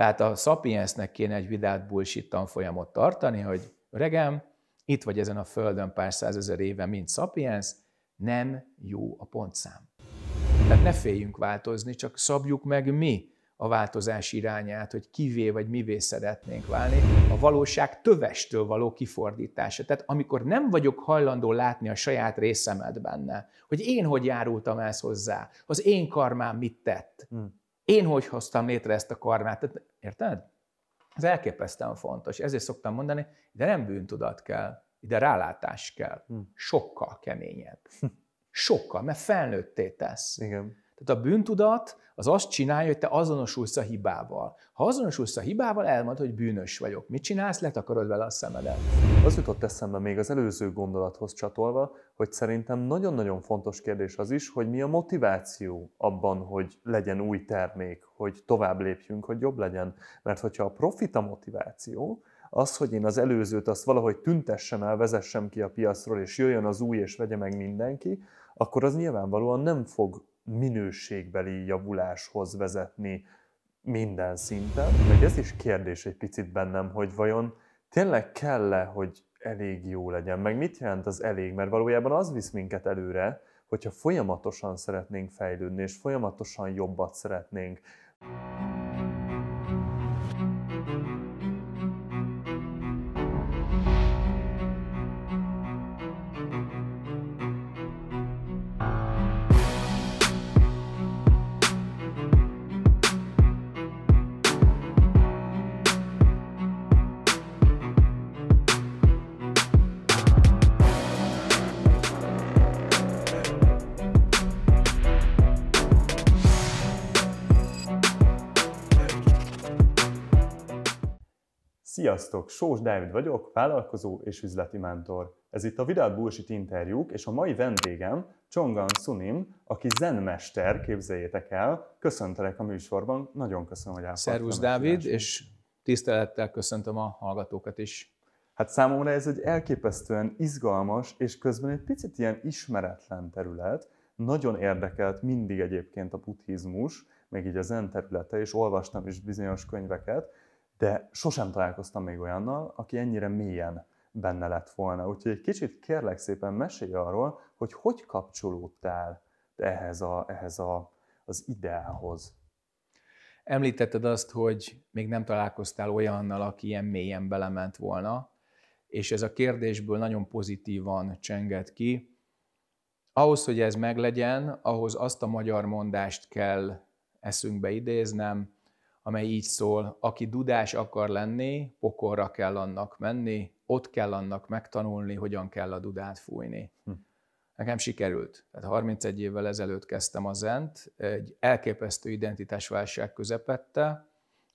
Tehát a Sapiensnek kéne egy vidát bullshit tanfolyamot tartani, hogy öregem, itt vagy ezen a földön pár százezer éve, mint Sapiens, nem jó a pontszám. Tehát ne féljünk változni, csak szabjuk meg mi a változás irányát, hogy kivé vagy mivé szeretnénk válni, a valóság tövestől való kifordítása. Tehát amikor nem vagyok hajlandó látni a saját részemet benne, hogy én hogy járultam ezt hozzá, az én karmám mit tett, hmm. Én hogy hoztam létre ezt a karmát? Tehát, érted? Ez elképesztően fontos. Ezért szoktam mondani, de nem bűntudat kell, ide rálátás kell. Hm. Sokkal keményebb. Sokkal, mert felnőtté tesz. Igen. Tehát a bűntudat az azt csinálja, hogy te azonosulsz a hibával. Ha azonosulsz a hibával, elmond, hogy bűnös vagyok. Mit csinálsz? Letakarod vele a szemedet. Az jutott eszembe még az előző gondolathoz csatolva, hogy szerintem nagyon-nagyon fontos kérdés az is, hogy mi a motiváció abban, hogy legyen új termék, hogy tovább lépjünk, hogy jobb legyen. Mert hogyha a profit a motiváció, az, hogy én az előzőt azt valahogy tüntessem el, vezessem ki a piacról, és jöjjön az új, és vegye meg mindenki, akkor az nyilvánvalóan nem fog minőségbeli javuláshoz vezetni minden szinten. Meg ez is kérdés egy picit bennem, hogy vajon tényleg kell-e, hogy elég jó legyen, meg mit jelent az elég, mert valójában az visz minket előre, hogyha folyamatosan szeretnénk fejlődni, és folyamatosan jobbat szeretnénk. Sziasztok! Sós Dávid vagyok, vállalkozó és üzleti mentor. Ez itt a Vidal Bullshit interjúk, és a mai vendégem Csongan Sunim, aki zenmester, képzeljétek el. Köszöntelek a műsorban, nagyon köszönöm, hogy elfogadtad. Szervusz Dávid, és tisztelettel köszöntöm a hallgatókat is. Hát számomra ez egy elképesztően izgalmas, és közben egy picit ilyen ismeretlen terület. Nagyon érdekelt mindig egyébként a buddhizmus, meg így a zen területe, és olvastam is bizonyos könyveket, de sosem találkoztam még olyannal, aki ennyire mélyen benne lett volna. Úgyhogy egy kicsit kérlek szépen mesélj arról, hogy hogy kapcsolódtál ehhez, a, ehhez a, az ideához. Említetted azt, hogy még nem találkoztál olyannal, aki ilyen mélyen belement volna, és ez a kérdésből nagyon pozitívan csenget ki. Ahhoz, hogy ez meglegyen, ahhoz azt a magyar mondást kell eszünkbe idéznem, amely így szól, aki dudás akar lenni, pokorra kell annak menni, ott kell annak megtanulni, hogyan kell a dudát fújni. Hm. Nekem sikerült. Tehát 31 évvel ezelőtt kezdtem a zent, egy elképesztő identitásválság közepette,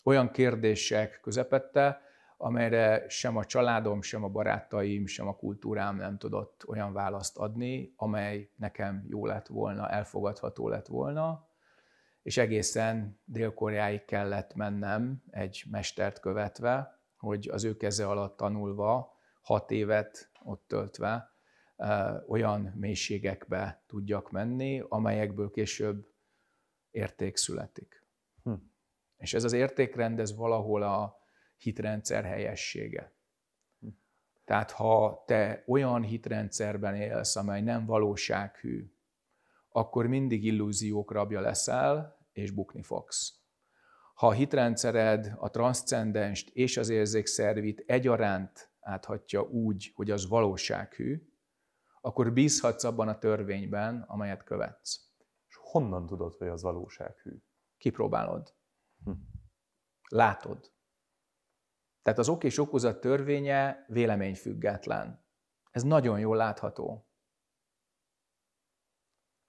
olyan kérdések közepette, amelyre sem a családom, sem a barátaim, sem a kultúrám nem tudott olyan választ adni, amely nekem jó lett volna, elfogadható lett volna és egészen Dél-Koreáig kellett mennem egy mestert követve, hogy az ő keze alatt tanulva, hat évet ott töltve, olyan mélységekbe tudjak menni, amelyekből később érték születik. Hm. És ez az értékrend, ez valahol a hitrendszer helyessége. Hm. Tehát ha te olyan hitrendszerben élsz, amely nem valósághű, akkor mindig illúziók rabja leszel, és bukni fogsz. Ha a hitrendszered a transzcendenst és az érzékszervit egyaránt áthatja úgy, hogy az valósághű, akkor bízhatsz abban a törvényben, amelyet követsz. És honnan tudod, hogy az valósághű? Kipróbálod. Hm. Látod. Tehát az ok és okozat törvénye véleményfüggetlen. Ez nagyon jól látható.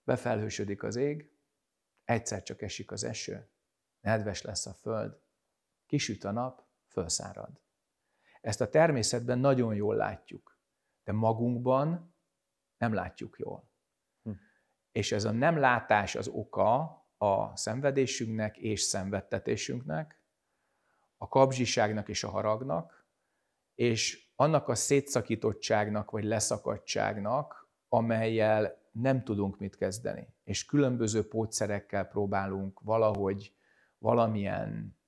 Befelhősödik az ég, egyszer csak esik az eső, nedves lesz a föld, kisüt a nap, fölszárad. Ezt a természetben nagyon jól látjuk, de magunkban nem látjuk jól. Hm. És ez a nem látás az oka a szenvedésünknek és szenvedtetésünknek, a kapzsiságnak és a haragnak, és annak a szétszakítottságnak vagy leszakadtságnak, amelyel nem tudunk mit kezdeni és különböző pótszerekkel próbálunk valahogy valamilyen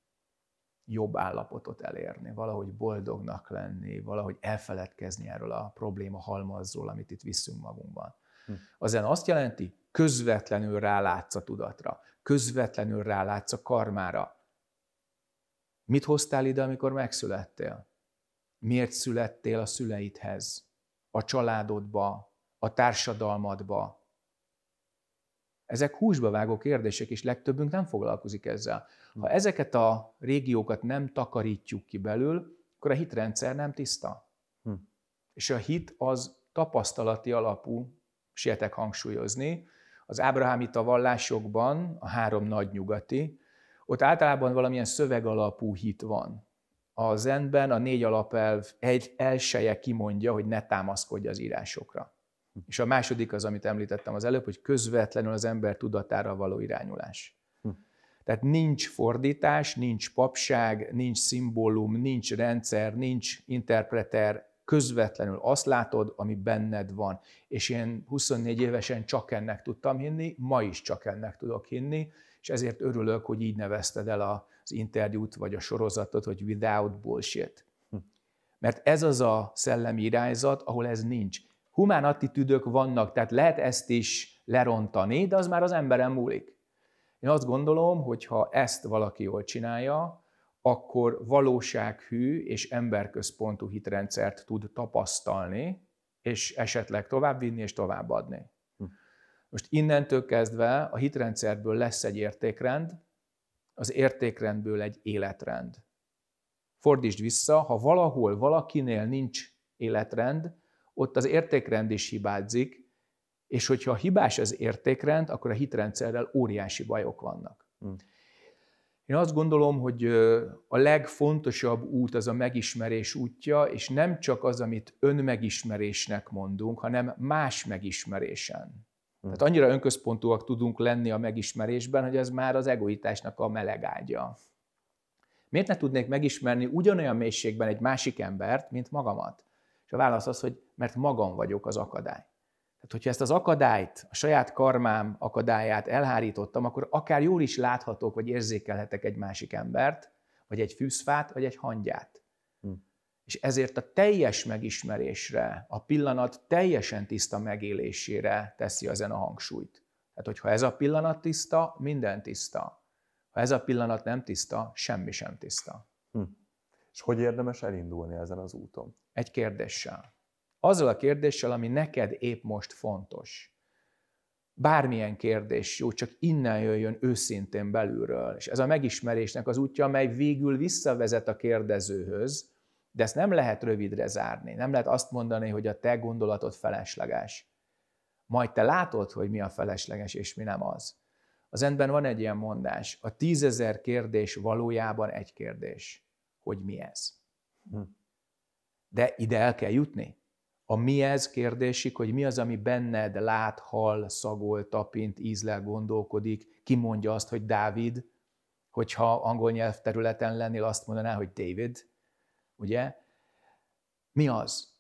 jobb állapotot elérni, valahogy boldognak lenni, valahogy elfeledkezni erről a probléma halmazról, amit itt viszünk magunkban. Hm. Azen azt jelenti, közvetlenül rálátsz a tudatra, közvetlenül rálátsz a karmára. Mit hoztál ide, amikor megszülettél? Miért születtél a szüleidhez, a családodba, a társadalmadba, ezek húsba vágó kérdések, és legtöbbünk nem foglalkozik ezzel. Ha hm. ezeket a régiókat nem takarítjuk ki belül, akkor a hitrendszer nem tiszta. Hm. És a hit az tapasztalati alapú, sietek hangsúlyozni. Az ábrahámita vallásokban, a három nagy nyugati, ott általában valamilyen szövegalapú hit van. A zenben a négy alapelv egy elseje kimondja, hogy ne támaszkodj az írásokra. És a második az, amit említettem az előbb, hogy közvetlenül az ember tudatára való irányulás. Hm. Tehát nincs fordítás, nincs papság, nincs szimbólum, nincs rendszer, nincs interpreter, közvetlenül azt látod, ami benned van. És én 24 évesen csak ennek tudtam hinni, ma is csak ennek tudok hinni, és ezért örülök, hogy így nevezted el az interjút vagy a sorozatot, hogy without bullshit. Hm. Mert ez az a szellemi irányzat, ahol ez nincs humán attitűdök vannak, tehát lehet ezt is lerontani, de az már az emberen múlik. Én azt gondolom, hogy ha ezt valaki jól csinálja, akkor valósághű és emberközpontú hitrendszert tud tapasztalni, és esetleg továbbvinni és továbbadni. Hm. Most innentől kezdve a hitrendszerből lesz egy értékrend, az értékrendből egy életrend. Fordítsd vissza, ha valahol valakinél nincs életrend, ott az értékrend is hibázik, és hogyha hibás az értékrend, akkor a hitrendszerrel óriási bajok vannak. Hmm. Én azt gondolom, hogy a legfontosabb út az a megismerés útja, és nem csak az, amit önmegismerésnek mondunk, hanem más megismerésen. Hmm. Tehát annyira önközpontúak tudunk lenni a megismerésben, hogy ez már az egoitásnak a melegágya. Miért ne tudnék megismerni ugyanolyan mélységben egy másik embert, mint magamat? És a válasz az, hogy mert magam vagyok az akadály. Tehát, hogyha ezt az akadályt, a saját karmám akadályát elhárítottam, akkor akár jól is láthatok, vagy érzékelhetek egy másik embert, vagy egy fűszfát, vagy egy hangyát. Hm. És ezért a teljes megismerésre, a pillanat teljesen tiszta megélésére teszi ezen a hangsúlyt. Tehát, hogyha ez a pillanat tiszta, minden tiszta. Ha ez a pillanat nem tiszta, semmi sem tiszta. Hm. És hogy érdemes elindulni ezen az úton? egy kérdéssel. Azzal a kérdéssel, ami neked épp most fontos. Bármilyen kérdés, jó, csak innen jöjjön őszintén belülről. És ez a megismerésnek az útja, amely végül visszavezet a kérdezőhöz, de ezt nem lehet rövidre zárni. Nem lehet azt mondani, hogy a te gondolatod felesleges. Majd te látod, hogy mi a felesleges, és mi nem az. Az endben van egy ilyen mondás, a tízezer kérdés valójában egy kérdés, hogy mi ez. Hm. De ide el kell jutni. A mi ez kérdésik, hogy mi az, ami benned lát, hal, szagol, tapint, ízlel, gondolkodik, ki mondja azt, hogy Dávid, hogyha angol nyelvterületen lennél, azt mondaná, hogy David, ugye? Mi az?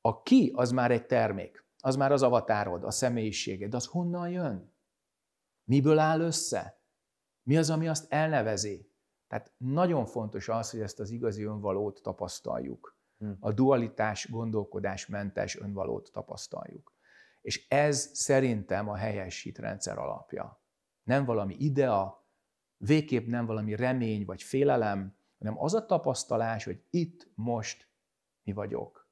A ki az már egy termék, az már az avatárod, a személyiséged, az honnan jön? Miből áll össze? Mi az, ami azt elnevezi? Tehát nagyon fontos az, hogy ezt az igazi önvalót tapasztaljuk. Hmm. a dualitás gondolkodásmentes önvalót tapasztaljuk. És ez szerintem a helyes hitrendszer alapja. Nem valami idea, végképp nem valami remény vagy félelem, hanem az a tapasztalás, hogy itt, most mi vagyok.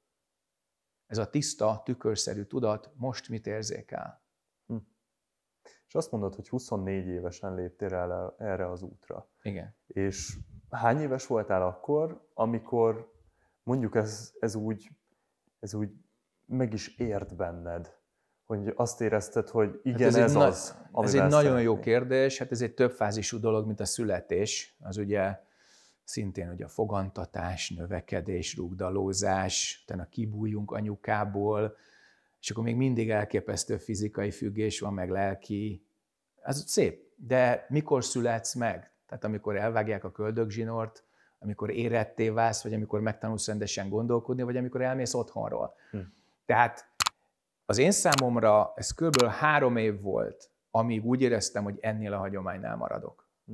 Ez a tiszta, tükörszerű tudat most mit érzékel. Hm. És azt mondod, hogy 24 évesen léptél el erre az útra. Igen. És hány éves voltál akkor, amikor mondjuk ez, ez, úgy, ez úgy meg is ért benned, hogy azt érezted, hogy igen, hát ez, ez az, na- Ez egy nagyon szeretnék. jó kérdés, hát ez egy többfázisú dolog, mint a születés. Az ugye szintén ugye a fogantatás, növekedés, rugdalózás, utána kibújunk anyukából, és akkor még mindig elképesztő fizikai függés van, meg lelki. Ez szép, de mikor születsz meg? Tehát amikor elvágják a köldögzsinort, amikor éretté válsz, vagy amikor megtanulsz rendesen gondolkodni, vagy amikor elmész otthonról. Hm. Tehát az én számomra ez kb. három év volt, amíg úgy éreztem, hogy ennél a hagyománynál maradok. Hm.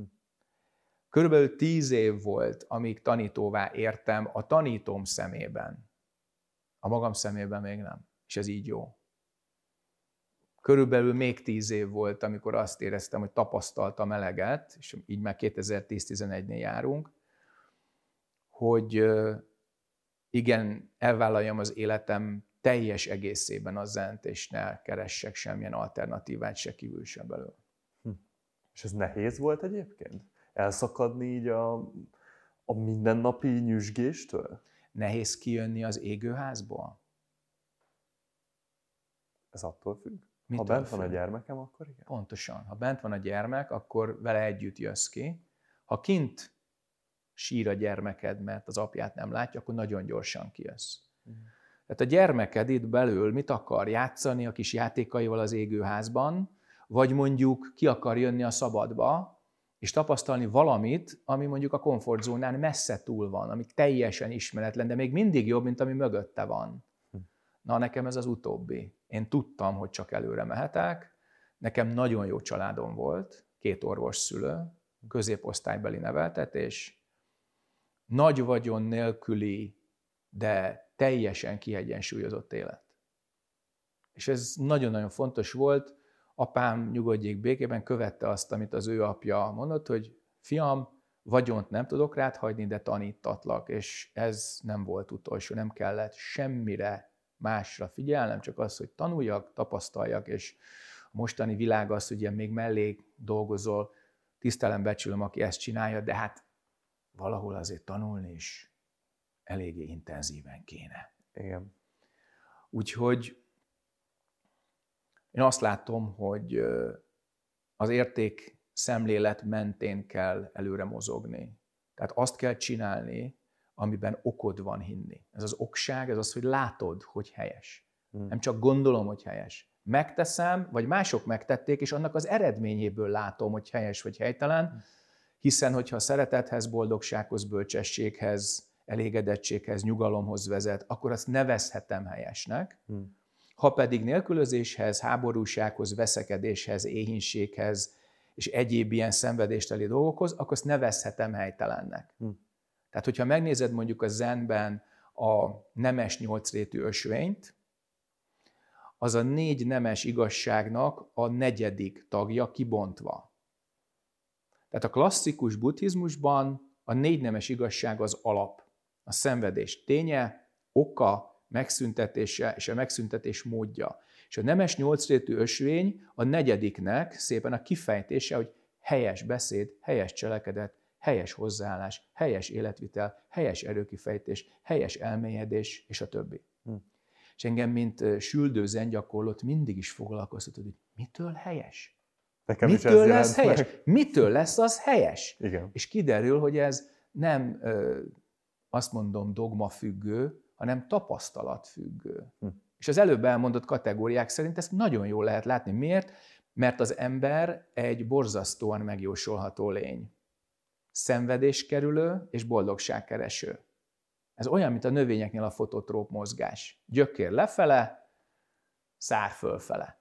Körülbelül tíz év volt, amíg tanítóvá értem a tanítóm szemében. A magam szemében még nem. És ez így jó. Körülbelül még tíz év volt, amikor azt éreztem, hogy tapasztaltam eleget, és így már 2010-11-nél járunk, hogy igen, elvállaljam az életem teljes egészében a zent, és ne keressek semmilyen alternatívát se kívül, se belül. Hm. És ez nehéz volt egyébként? Elszakadni így a, a mindennapi nyüzsgéstől? Nehéz kijönni az égőházból? Ez attól függ. Mitől ha bent függ? van a gyermekem, akkor igen. Pontosan. Ha bent van a gyermek, akkor vele együtt jössz ki. Ha kint sír a gyermeked, mert az apját nem látja, akkor nagyon gyorsan kijössz. Mhm. Tehát a gyermeked itt belül mit akar játszani a kis játékaival az égőházban, vagy mondjuk ki akar jönni a szabadba, és tapasztalni valamit, ami mondjuk a komfortzónán messze túl van, ami teljesen ismeretlen, de még mindig jobb, mint ami mögötte van. Hm. Na, nekem ez az utóbbi. Én tudtam, hogy csak előre mehetek, nekem nagyon jó családom volt, két orvos szülő, középosztálybeli neveltetés, nagy vagyon nélküli, de teljesen kiegyensúlyozott élet. És ez nagyon-nagyon fontos volt. Apám nyugodjék békében követte azt, amit az ő apja mondott, hogy fiam, vagyont nem tudok rád hagyni, de tanítatlak, és ez nem volt utolsó, nem kellett semmire másra figyelnem, csak az, hogy tanuljak, tapasztaljak, és a mostani világ az, hogy ilyen még mellé dolgozol, tisztelem, becsülöm, aki ezt csinálja, de hát valahol azért tanulni is eléggé intenzíven kéne. Igen. Úgyhogy én azt látom, hogy az érték szemlélet mentén kell előre mozogni. Tehát azt kell csinálni, amiben okod van hinni. Ez az okság, ez az, hogy látod, hogy helyes. Hmm. Nem csak gondolom, hogy helyes. Megteszem, vagy mások megtették, és annak az eredményéből látom, hogy helyes vagy helytelen, hmm hiszen hogyha a szeretethez, boldogsághoz, bölcsességhez, elégedettséghez, nyugalomhoz vezet, akkor azt nevezhetem helyesnek. Hmm. Ha pedig nélkülözéshez, háborúsághoz, veszekedéshez, éhínséghez és egyéb ilyen szenvedésteli dolgokhoz, akkor azt nevezhetem helytelennek. Hmm. Tehát, hogyha megnézed mondjuk a zenben a nemes nyolcrétű ösvényt, az a négy nemes igazságnak a negyedik tagja kibontva. Tehát a klasszikus buddhizmusban a négy nemes igazság az alap. A szenvedés ténye, oka, megszüntetése és a megszüntetés módja. És a nemes nyolcrétű ösvény a negyediknek szépen a kifejtése, hogy helyes beszéd, helyes cselekedet, helyes hozzáállás, helyes életvitel, helyes erőkifejtés, helyes elmélyedés, és a többi. Hm. És engem, mint süldőzen gyakorlott, mindig is foglalkoztatott, hogy mitől helyes? Nekem Mitől is ez lesz helyes? Meg. Mitől lesz az helyes? Igen. És kiderül, hogy ez nem ö, azt mondom dogma függő, hanem tapasztalat függő. Hm. És az előbb elmondott kategóriák szerint ezt nagyon jól lehet látni. Miért? Mert az ember egy borzasztóan megjósolható lény. kerülő és boldogság kereső. Ez olyan, mint a növényeknél a fototróp mozgás. Gyökér lefele, szár fölfele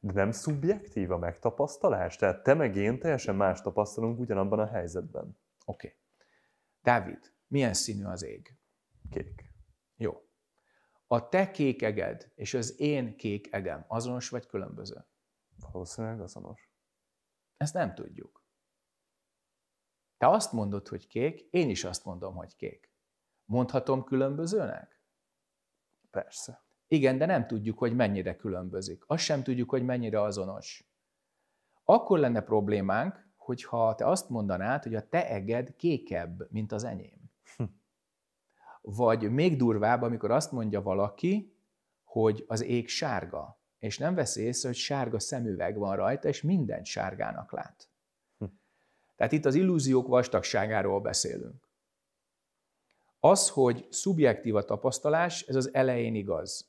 de nem szubjektív a megtapasztalás? Tehát te meg én teljesen más tapasztalunk ugyanabban a helyzetben. Oké. Okay. Dávid, milyen színű az ég? Kék. Jó. A te kék eged és az én kék egem azonos vagy különböző? Valószínűleg azonos. Ezt nem tudjuk. Te azt mondod, hogy kék, én is azt mondom, hogy kék. Mondhatom különbözőnek? Persze. Igen, de nem tudjuk, hogy mennyire különbözik. Azt sem tudjuk, hogy mennyire azonos. Akkor lenne problémánk, hogyha te azt mondanád, hogy a te eged kékebb, mint az enyém. Hm. Vagy még durvább, amikor azt mondja valaki, hogy az ég sárga, és nem veszi észre, hogy sárga szemüveg van rajta, és mindent sárgának lát. Hm. Tehát itt az illúziók vastagságáról beszélünk. Az, hogy szubjektív a tapasztalás, ez az elején igaz.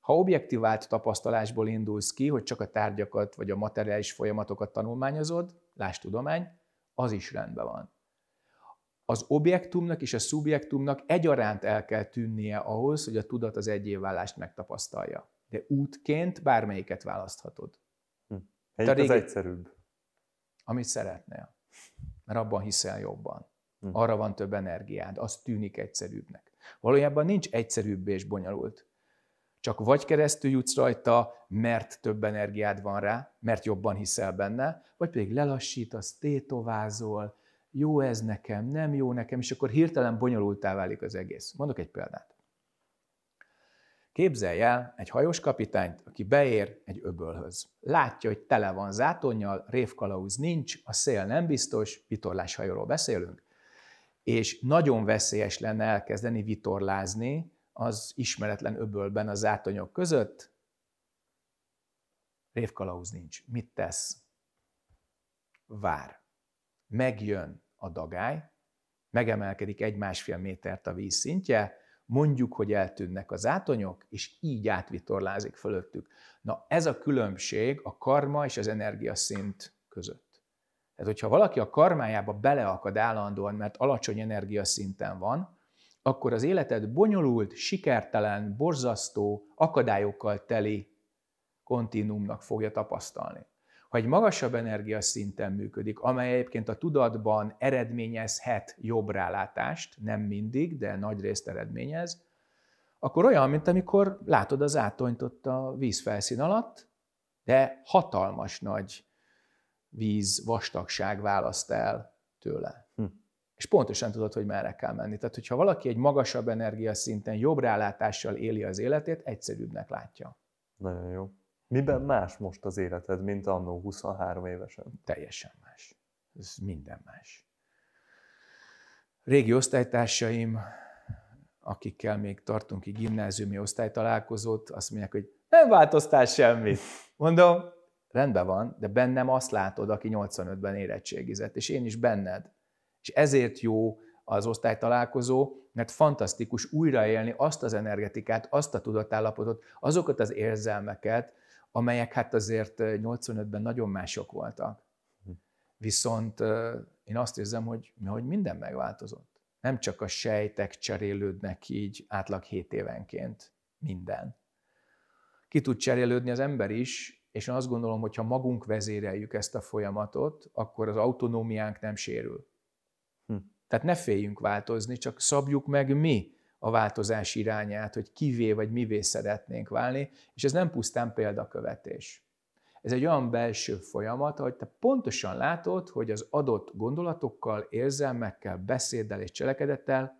Ha objektivált tapasztalásból indulsz ki, hogy csak a tárgyakat vagy a materiális folyamatokat tanulmányozod, láss tudomány, az is rendben van. Az objektumnak és a szubjektumnak egyaránt el kell tűnnie ahhoz, hogy a tudat az egyévállást megtapasztalja. De útként bármelyiket választhatod. Hm. Egyik régi... az egyszerűbb. Amit szeretnél. Mert abban hiszel jobban. Hm. Arra van több energiád, az tűnik egyszerűbbnek. Valójában nincs egyszerűbb és bonyolult. Csak vagy keresztül jutsz rajta, mert több energiád van rá, mert jobban hiszel benne, vagy pedig lelassítasz, tétovázol, jó ez nekem, nem jó nekem, és akkor hirtelen bonyolultá válik az egész. Mondok egy példát. Képzelj el egy hajós kapitányt, aki beér egy öbölhöz. Látja, hogy tele van zátonnyal, révkalauz nincs, a szél nem biztos, vitorláshajóról beszélünk, és nagyon veszélyes lenne elkezdeni vitorlázni, az ismeretlen öbölben az átonyok között, révkalauz nincs. Mit tesz? Vár. Megjön a dagály, megemelkedik egy-másfél métert a víz szintje, mondjuk, hogy eltűnnek az átonyok, és így átvitorlázik fölöttük. Na ez a különbség a karma és az energiaszint között. Tehát, hogyha valaki a karmájába beleakad állandóan, mert alacsony energiaszinten van, akkor az életed bonyolult, sikertelen, borzasztó, akadályokkal teli kontinumnak fogja tapasztalni. Ha egy magasabb energiaszinten működik, amely egyébként a tudatban eredményezhet jobb rálátást, nem mindig, de nagy részt eredményez, akkor olyan, mint amikor látod az ott a vízfelszín alatt, de hatalmas nagy víz vastagság választ el tőle és pontosan tudod, hogy merre kell menni. Tehát, hogyha valaki egy magasabb energiaszinten, jobb rálátással éli az életét, egyszerűbbnek látja. Nagyon jó. Miben más most az életed, mint annó 23 évesen? Teljesen más. Ez minden más. Régi osztálytársaim, akikkel még tartunk ki gimnáziumi osztálytalálkozót, azt mondják, hogy nem változtál semmit. Mondom, rendben van, de bennem azt látod, aki 85-ben érettségizett, és én is benned és ezért jó az osztálytalálkozó, mert fantasztikus újraélni azt az energetikát, azt a tudatállapotot, azokat az érzelmeket, amelyek hát azért 85-ben nagyon mások voltak. Hm. Viszont én azt érzem, hogy, hogy minden megváltozott. Nem csak a sejtek cserélődnek így átlag 7 évenként minden. Ki tud cserélődni az ember is, és én azt gondolom, hogy ha magunk vezéreljük ezt a folyamatot, akkor az autonómiánk nem sérül. Tehát ne féljünk változni, csak szabjuk meg mi a változás irányát, hogy kivé vagy mivé szeretnénk válni, és ez nem pusztán példakövetés. Ez egy olyan belső folyamat, hogy te pontosan látod, hogy az adott gondolatokkal, érzelmekkel, beszéddel és cselekedettel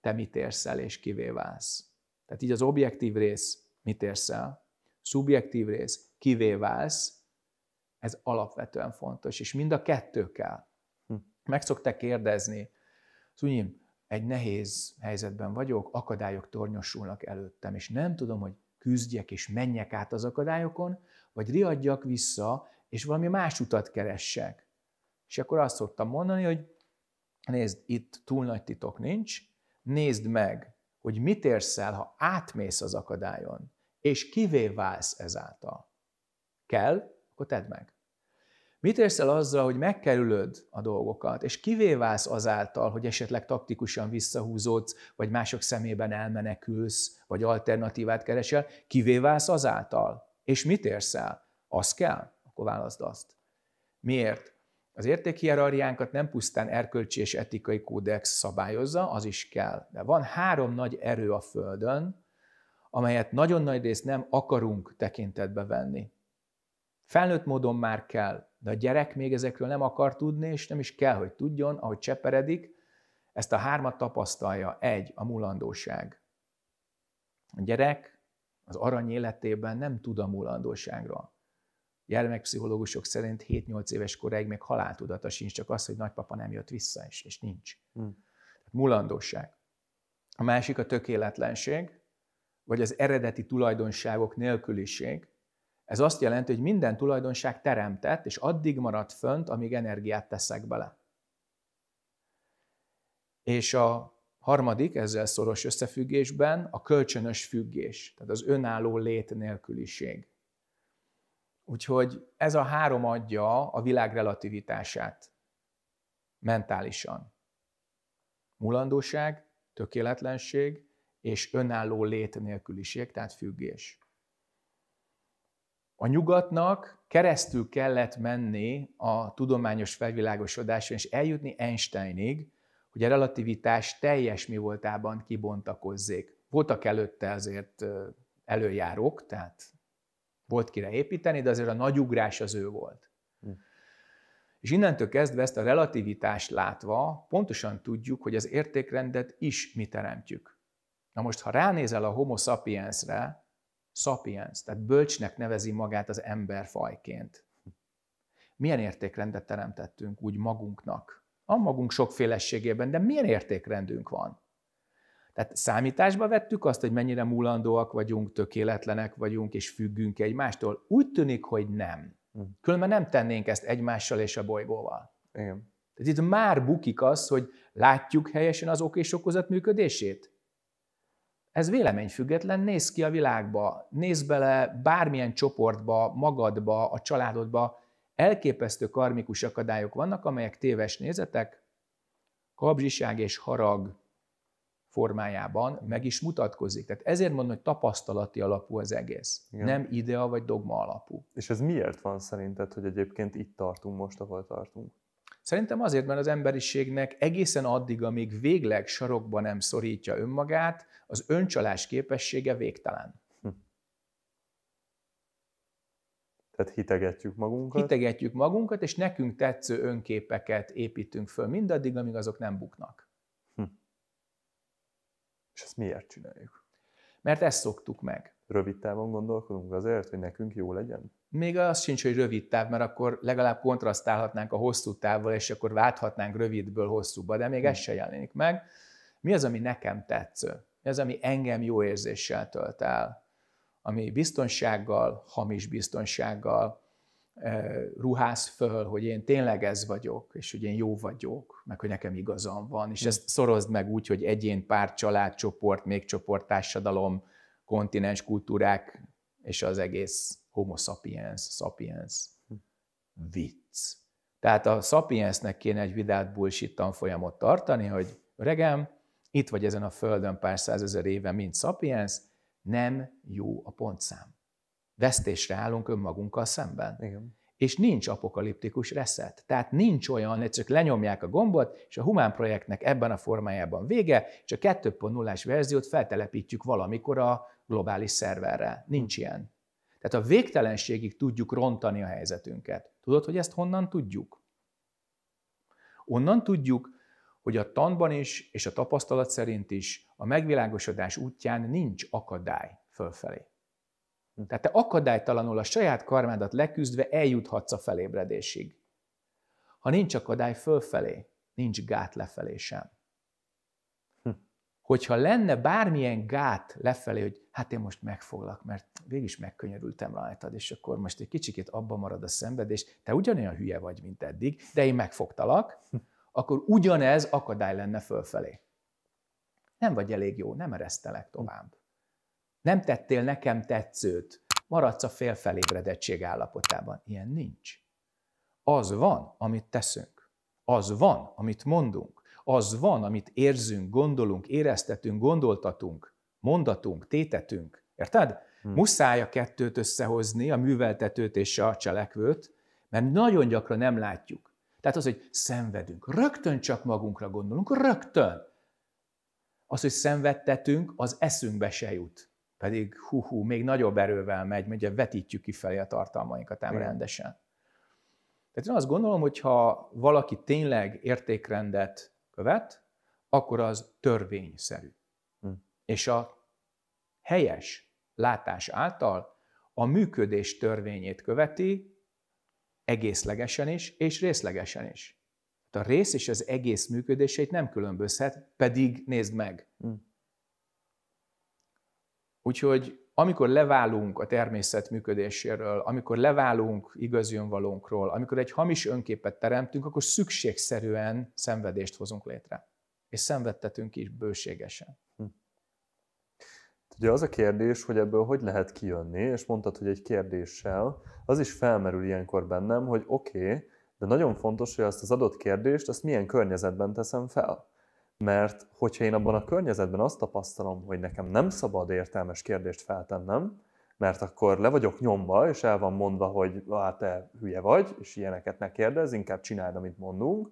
te mit érsz el és kivé válsz. Tehát így az objektív rész mit érsz el, szubjektív rész kivé válsz, ez alapvetően fontos, és mind a kettő kell meg szokták kérdezni, Szunyim, egy nehéz helyzetben vagyok, akadályok tornyosulnak előttem, és nem tudom, hogy küzdjek és menjek át az akadályokon, vagy riadjak vissza, és valami más utat keressek. És akkor azt szoktam mondani, hogy nézd, itt túl nagy titok nincs, nézd meg, hogy mit érsz el, ha átmész az akadályon, és kivé válsz ezáltal. Kell, akkor tedd meg. Mit érsz el azzal, hogy megkerülöd a dolgokat, és kivé válsz azáltal, hogy esetleg taktikusan visszahúzódsz, vagy mások szemében elmenekülsz, vagy alternatívát keresel, kivé válsz azáltal? És mit érsz el? Az kell? Akkor válaszd azt. Miért? Az értékhierarjánkat nem pusztán erkölcsi és etikai kódex szabályozza, az is kell. De van három nagy erő a Földön, amelyet nagyon nagy részt nem akarunk tekintetbe venni. Felnőtt módon már kell, de a gyerek még ezekről nem akar tudni, és nem is kell, hogy tudjon, ahogy cseperedik, ezt a hármat tapasztalja. Egy, a mulandóság. A gyerek az arany életében nem tud a mulandóságra. Gyermekpszichológusok szerint 7-8 éves koráig még haláltudata sincs, csak az, hogy nagypapa nem jött vissza, és, és nincs. Hmm. Tehát mulandóság. A másik a tökéletlenség, vagy az eredeti tulajdonságok nélküliség, ez azt jelenti, hogy minden tulajdonság teremtett, és addig marad fönt, amíg energiát teszek bele. És a harmadik, ezzel szoros összefüggésben, a kölcsönös függés, tehát az önálló lét nélküliség. Úgyhogy ez a három adja a világ relativitását mentálisan. Mulandóság, tökéletlenség és önálló lét nélküliség, tehát függés a nyugatnak keresztül kellett menni a tudományos felvilágosodáson, és eljutni Einsteinig, hogy a relativitás teljes mi voltában kibontakozzék. Voltak előtte azért előjárók, tehát volt kire építeni, de azért a nagy ugrás az ő volt. Hm. És innentől kezdve ezt a relativitást látva pontosan tudjuk, hogy az értékrendet is mi teremtjük. Na most, ha ránézel a homo sapiensre, Sapiens, tehát bölcsnek nevezi magát az emberfajként. Milyen értékrendet teremtettünk úgy magunknak? A magunk sokféleségében, de milyen értékrendünk van? Tehát számításba vettük azt, hogy mennyire múlandóak vagyunk, tökéletlenek vagyunk, és függünk egymástól? Úgy tűnik, hogy nem. Hm. Különben nem tennénk ezt egymással és a bolygóval. Igen. Tehát itt már bukik az, hogy látjuk helyesen az ok és okozat működését? ez véleményfüggetlen, Néz ki a világba, néz bele bármilyen csoportba, magadba, a családodba, elképesztő karmikus akadályok vannak, amelyek téves nézetek, kabzsiság és harag formájában meg is mutatkozik. Tehát ezért mondom, hogy tapasztalati alapú az egész, Igen. nem idea vagy dogma alapú. És ez miért van szerinted, hogy egyébként itt tartunk most, ahol tartunk? Szerintem azért, mert az emberiségnek egészen addig, amíg végleg sarokba nem szorítja önmagát, az öncsalás képessége végtelen. Hm. Tehát hitegetjük magunkat. Hitegetjük magunkat, és nekünk tetsző önképeket építünk föl mindaddig, amíg azok nem buknak. Hm. És ezt miért csináljuk? Mert ezt szoktuk meg. Rövid távon gondolkodunk azért, hogy nekünk jó legyen? még az sincs, hogy rövid táv, mert akkor legalább kontrasztálhatnánk a hosszú távval, és akkor válthatnánk rövidből hosszúba, de még hmm. ez se jelenik meg. Mi az, ami nekem tetsző? Mi az, ami engem jó érzéssel tölt el? Ami biztonsággal, hamis biztonsággal ruház föl, hogy én tényleg ez vagyok, és hogy én jó vagyok, meg hogy nekem igazam van, és hmm. ezt szorozd meg úgy, hogy egyén, pár, család, csoport, még társadalom, kontinens, kultúrák, és az egész homo sapiens, sapiens vicc. Tehát a sapiensnek kéne egy vidát bullshit tanfolyamot tartani, hogy öregem, itt vagy ezen a földön pár százezer éve, mint sapiens, nem jó a pontszám. Vesztésre állunk önmagunkkal szemben. Igen. És nincs apokaliptikus reszet. Tehát nincs olyan, hogy csak lenyomják a gombot, és a Humán projektnek ebben a formájában vége, csak a 2.0-as verziót feltelepítjük valamikor a globális szerverrel. Nincs ilyen. Tehát a végtelenségig tudjuk rontani a helyzetünket. Tudod, hogy ezt honnan tudjuk? Onnan tudjuk, hogy a tanban is, és a tapasztalat szerint is a megvilágosodás útján nincs akadály fölfelé. Tehát te akadálytalanul a saját karmádat leküzdve eljuthatsz a felébredésig. Ha nincs akadály fölfelé, nincs gát lefelé sem hogyha lenne bármilyen gát lefelé, hogy hát én most megfoglak, mert végig is megkönnyörültem rajtad, és akkor most egy kicsikét abba marad a szenvedés, te ugyanolyan hülye vagy, mint eddig, de én megfogtalak, akkor ugyanez akadály lenne fölfelé. Nem vagy elég jó, nem eresztelek tovább. Nem tettél nekem tetszőt, maradsz a félfelébredettség állapotában. Ilyen nincs. Az van, amit teszünk. Az van, amit mondunk az van, amit érzünk, gondolunk, éreztetünk, gondoltatunk, mondatunk, tétetünk. Érted? Hmm. Muszáj a kettőt összehozni, a műveltetőt és a cselekvőt, mert nagyon gyakran nem látjuk. Tehát az, hogy szenvedünk, rögtön csak magunkra gondolunk, rögtön. Az, hogy szenvedtetünk, az eszünkbe se jut. Pedig hú, hú még nagyobb erővel megy, ugye vetítjük kifelé a tartalmainkat ám rendesen. Tehát én azt gondolom, hogy ha valaki tényleg értékrendet követ, akkor az törvényszerű. Hm. És a helyes látás által a működés törvényét követi egészlegesen is, és részlegesen is. Hát a rész és az egész működését nem különbözhet, pedig nézd meg. Hm. Úgyhogy amikor leválunk a természet működéséről, amikor leválunk igazi önvalónkról, amikor egy hamis önképet teremtünk, akkor szükségszerűen szenvedést hozunk létre. És szenvedtetünk is bőségesen. Hm. Ugye az a kérdés, hogy ebből hogy lehet kijönni, és mondtad, hogy egy kérdéssel, az is felmerül ilyenkor bennem, hogy oké, okay, de nagyon fontos, hogy azt az adott kérdést, azt milyen környezetben teszem fel. Mert hogyha én abban a környezetben azt tapasztalom, hogy nekem nem szabad értelmes kérdést feltennem, mert akkor le vagyok nyomva, és el van mondva, hogy hát te hülye vagy, és ilyeneket ne kérdezz, inkább csináld, amit mondunk,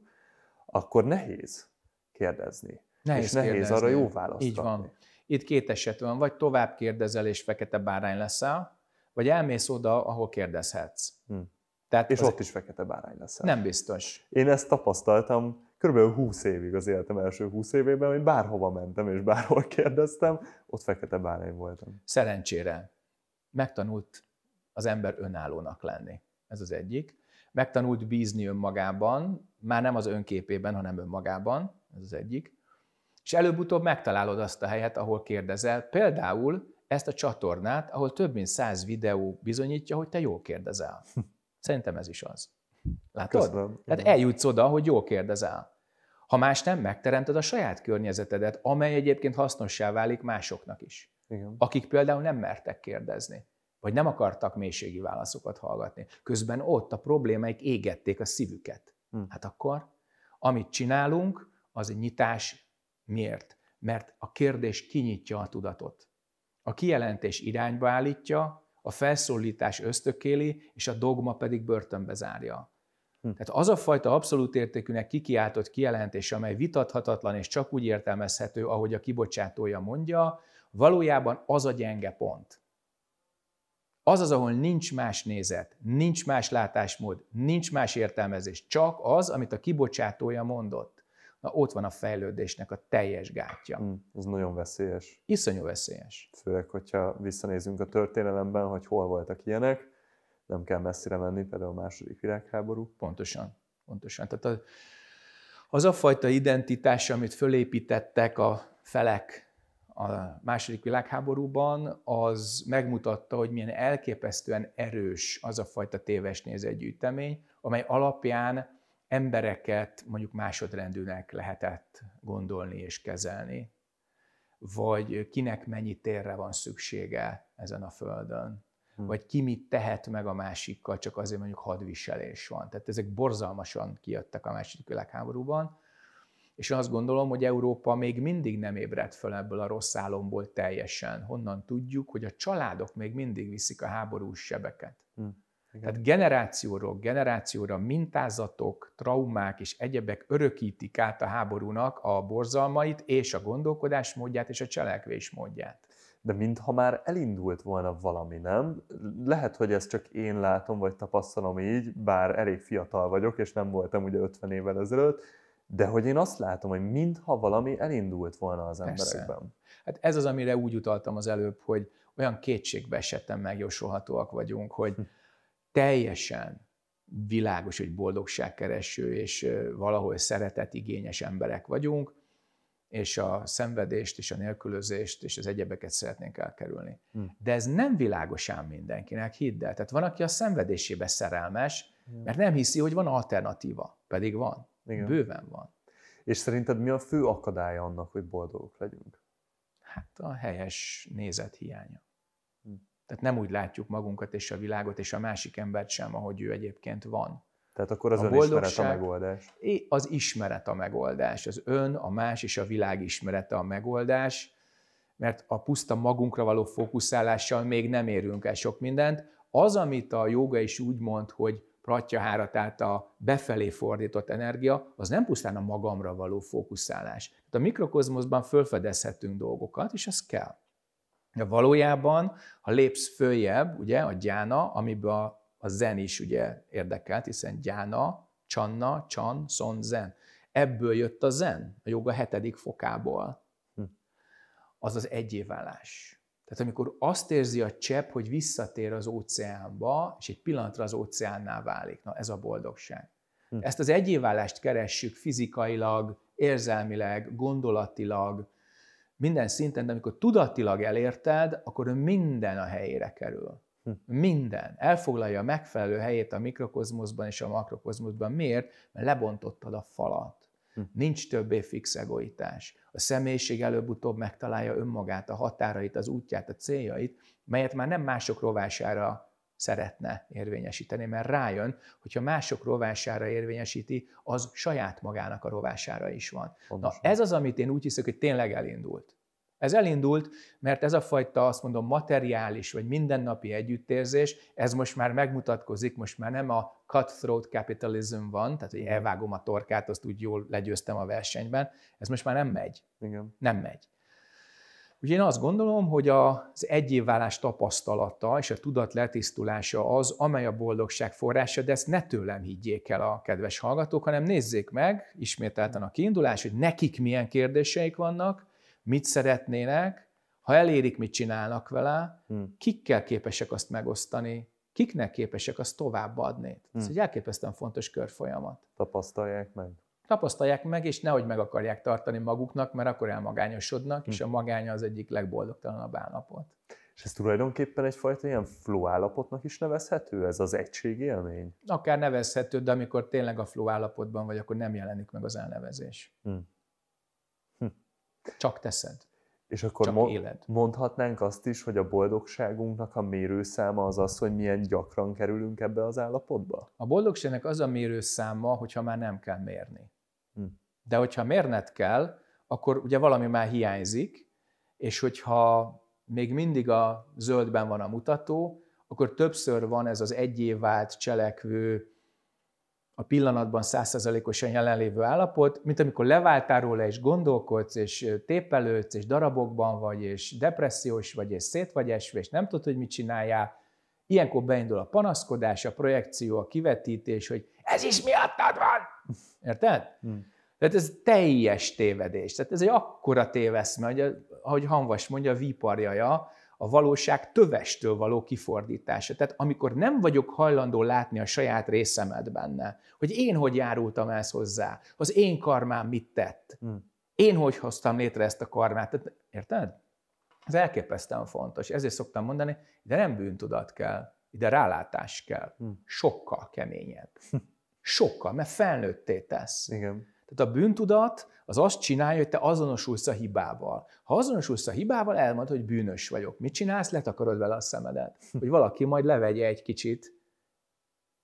akkor nehéz kérdezni. Nehéz és nehéz kérdezni. arra jó választ Így van. Itt két eset van, vagy tovább kérdezel, és fekete bárány leszel, vagy elmész oda, ahol kérdezhetsz. Hm. Tehát és az... ott is fekete bárány leszel. Nem biztos. Én ezt tapasztaltam körülbelül 20 évig az életem első 20 évében, hogy bárhova mentem és bárhol kérdeztem, ott fekete bárány voltam. Szerencsére megtanult az ember önállónak lenni. Ez az egyik. Megtanult bízni önmagában, már nem az önképében, hanem önmagában. Ez az egyik. És előbb-utóbb megtalálod azt a helyet, ahol kérdezel. Például ezt a csatornát, ahol több mint száz videó bizonyítja, hogy te jól kérdezel. Szerintem ez is az. Látod? Közben, Tehát eljutsz oda, hogy jól kérdezel. Ha más nem, megteremted a saját környezetedet, amely egyébként hasznossá válik másoknak is. Igen. Akik például nem mertek kérdezni, vagy nem akartak mélységi válaszokat hallgatni. Közben ott a problémáik égették a szívüket. Hm. Hát akkor, amit csinálunk, az egy nyitás. Miért? Mert a kérdés kinyitja a tudatot. A kijelentés irányba állítja, a felszólítás ösztökéli, és a dogma pedig börtönbe zárja. Hm. Tehát az a fajta abszolút értékűnek kikiáltott kijelentés, amely vitathatatlan és csak úgy értelmezhető, ahogy a kibocsátója mondja, valójában az a gyenge pont. Az az, ahol nincs más nézet, nincs más látásmód, nincs más értelmezés, csak az, amit a kibocsátója mondott. Na ott van a fejlődésnek a teljes gátja. Mm, ez nagyon veszélyes. Iszonyú veszélyes. Főleg, hogyha visszanézünk a történelemben, hogy hol voltak ilyenek, nem kell messzire menni, például a második világháború. Pontosan, pontosan. Tehát az a fajta identitás, amit fölépítettek a felek a második világháborúban, az megmutatta, hogy milyen elképesztően erős az a fajta téves nézetgyűjtemény, amely alapján embereket mondjuk másodrendűnek lehetett gondolni és kezelni, vagy kinek mennyi térre van szüksége ezen a földön. Hm. vagy ki mit tehet meg a másikkal, csak azért mondjuk hadviselés van. Tehát ezek borzalmasan kijöttek a második világháborúban, és azt gondolom, hogy Európa még mindig nem ébredt fel ebből a rossz álomból teljesen. Honnan tudjuk, hogy a családok még mindig viszik a háborús sebeket. Hmm. Tehát generációról generációra mintázatok, traumák és egyebek örökítik át a háborúnak a borzalmait és a gondolkodásmódját és a cselekvésmódját de mintha már elindult volna valami, nem? Lehet, hogy ezt csak én látom, vagy tapasztalom így, bár elég fiatal vagyok, és nem voltam ugye 50 évvel ezelőtt, de hogy én azt látom, hogy mintha valami elindult volna az Persze. emberekben. Hát ez az, amire úgy utaltam az előbb, hogy olyan kétségbe esettem megjósolhatóak vagyunk, hogy hm. teljesen világos, hogy boldogságkereső és valahol szeretet igényes emberek vagyunk, és a szenvedést, és a nélkülözést, és az egyebeket szeretnénk elkerülni. Hmm. De ez nem világosan mindenkinek, hidd el. Tehát van, aki a szenvedésébe szerelmes, hmm. mert nem hiszi, hogy van alternatíva. Pedig van. Igen. Bőven van. És szerinted mi a fő akadálya annak, hogy boldogok legyünk? Hát a helyes nézet hiánya. Hmm. Tehát nem úgy látjuk magunkat és a világot, és a másik embert sem, ahogy ő egyébként van tehát akkor az a boldogság, a megoldás. Az ismeret a megoldás. Az ön, a más és a világ ismerete a megoldás, mert a puszta magunkra való fókuszálással még nem érünk el sok mindent. Az, amit a joga is úgy mond, hogy pratyahára, tehát a befelé fordított energia, az nem pusztán a magamra való fókuszálás. Tehát a mikrokozmoszban fölfedezhetünk dolgokat, és ez kell. De valójában, ha lépsz följebb, ugye, a gyána, amiben a zen is ugye érdekelt, hiszen gyána, csanna, csan, szon, zen. Ebből jött a zen, a joga hetedik fokából. Hm. Az az egyévállás. Tehát amikor azt érzi a csepp, hogy visszatér az óceánba, és egy pillanatra az óceánná válik. Na, ez a boldogság. Hm. Ezt az egyévállást keressük fizikailag, érzelmileg, gondolatilag, minden szinten, de amikor tudatilag elérted, akkor minden a helyére kerül. Hm. Minden elfoglalja a megfelelő helyét a mikrokozmoszban és a makrokozmoszban. Miért? Mert lebontottad a falat. Hm. Nincs többé fix egoitás. A személyiség előbb-utóbb megtalálja önmagát, a határait, az útját, a céljait, melyet már nem mások rovására szeretne érvényesíteni, mert rájön, hogyha mások rovására érvényesíti, az saját magának a rovására is van. Pontosan. Na ez az, amit én úgy hiszek, hogy tényleg elindult. Ez elindult, mert ez a fajta, azt mondom, materiális vagy mindennapi együttérzés, ez most már megmutatkozik, most már nem a cutthroat capitalism van, tehát hogy elvágom a torkát, azt úgy jól legyőztem a versenyben, ez most már nem megy. Igen. Nem megy. Ugye én azt gondolom, hogy az egyévválás tapasztalata és a tudat letisztulása az, amely a boldogság forrása, de ezt ne tőlem higgyék el a kedves hallgatók, hanem nézzék meg ismételten a kiindulás, hogy nekik milyen kérdéseik vannak, mit szeretnének, ha elérik, mit csinálnak vele, hmm. kikkel képesek azt megosztani, kiknek képesek azt továbbadni. Hmm. Ez egy elképesztően fontos körfolyamat. Tapasztalják meg? Tapasztalják meg, és nehogy meg akarják tartani maguknak, mert akkor elmagányosodnak, hmm. és a magánya az egyik legboldogtalanabb állapot. És ez tulajdonképpen egyfajta ilyen flow állapotnak is nevezhető, ez az élmény? Akár nevezhető, de amikor tényleg a flow állapotban vagy, akkor nem jelenik meg az elnevezés. Hmm. Csak teszed. És akkor mo- éled. mondhatnánk azt is, hogy a boldogságunknak a mérőszáma az az, hogy milyen gyakran kerülünk ebbe az állapotba? A boldogságnak az a mérőszáma, hogyha már nem kell mérni. Hm. De hogyha mérned kell, akkor ugye valami már hiányzik, és hogyha még mindig a zöldben van a mutató, akkor többször van ez az egyévált cselekvő, a pillanatban százszerzalékosan jelenlévő állapot, mint amikor leváltál róla, és gondolkodsz, és tépelődsz, és darabokban vagy, és depressziós vagy, és szét vagy esve, és nem tudod, hogy mit csináljál, ilyenkor beindul a panaszkodás, a projekció, a kivetítés, hogy ez is miattad van! Érted? Hmm. Tehát ez teljes tévedés. Tehát ez egy akkora téveszme, hogy ahogy Hanvas mondja, a víparjaja, a valóság tövestől való kifordítása. Tehát amikor nem vagyok hajlandó látni a saját részemet benne, hogy én hogy járultam ezt hozzá, az én karmám mit tett, hmm. én hogy hoztam létre ezt a karmát, tehát, érted? Ez elképesztően fontos. Ezért szoktam mondani, de nem bűntudat kell, ide rálátás kell. Hmm. Sokkal keményebb. Sokkal, mert felnőtté tesz. Igen. Tehát a bűntudat az azt csinálja, hogy te azonosulsz a hibával. Ha azonosulsz a hibával, elmond, hogy bűnös vagyok. Mit csinálsz? Letakarod vele a szemedet. Hogy valaki majd levegye egy kicsit.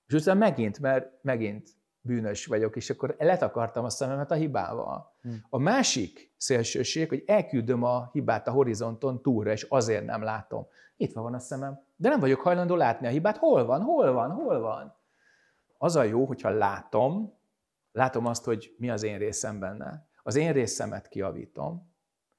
És utána megint, mert megint bűnös vagyok, és akkor letakartam a szememet a hibával. Hmm. A másik szélsőség, hogy elküldöm a hibát a horizonton túlra, és azért nem látom. Itt van a szemem, de nem vagyok hajlandó látni a hibát. Hol van, hol van, hol van? Az a jó, hogyha látom, látom azt, hogy mi az én részem benne, az én részemet kiavítom,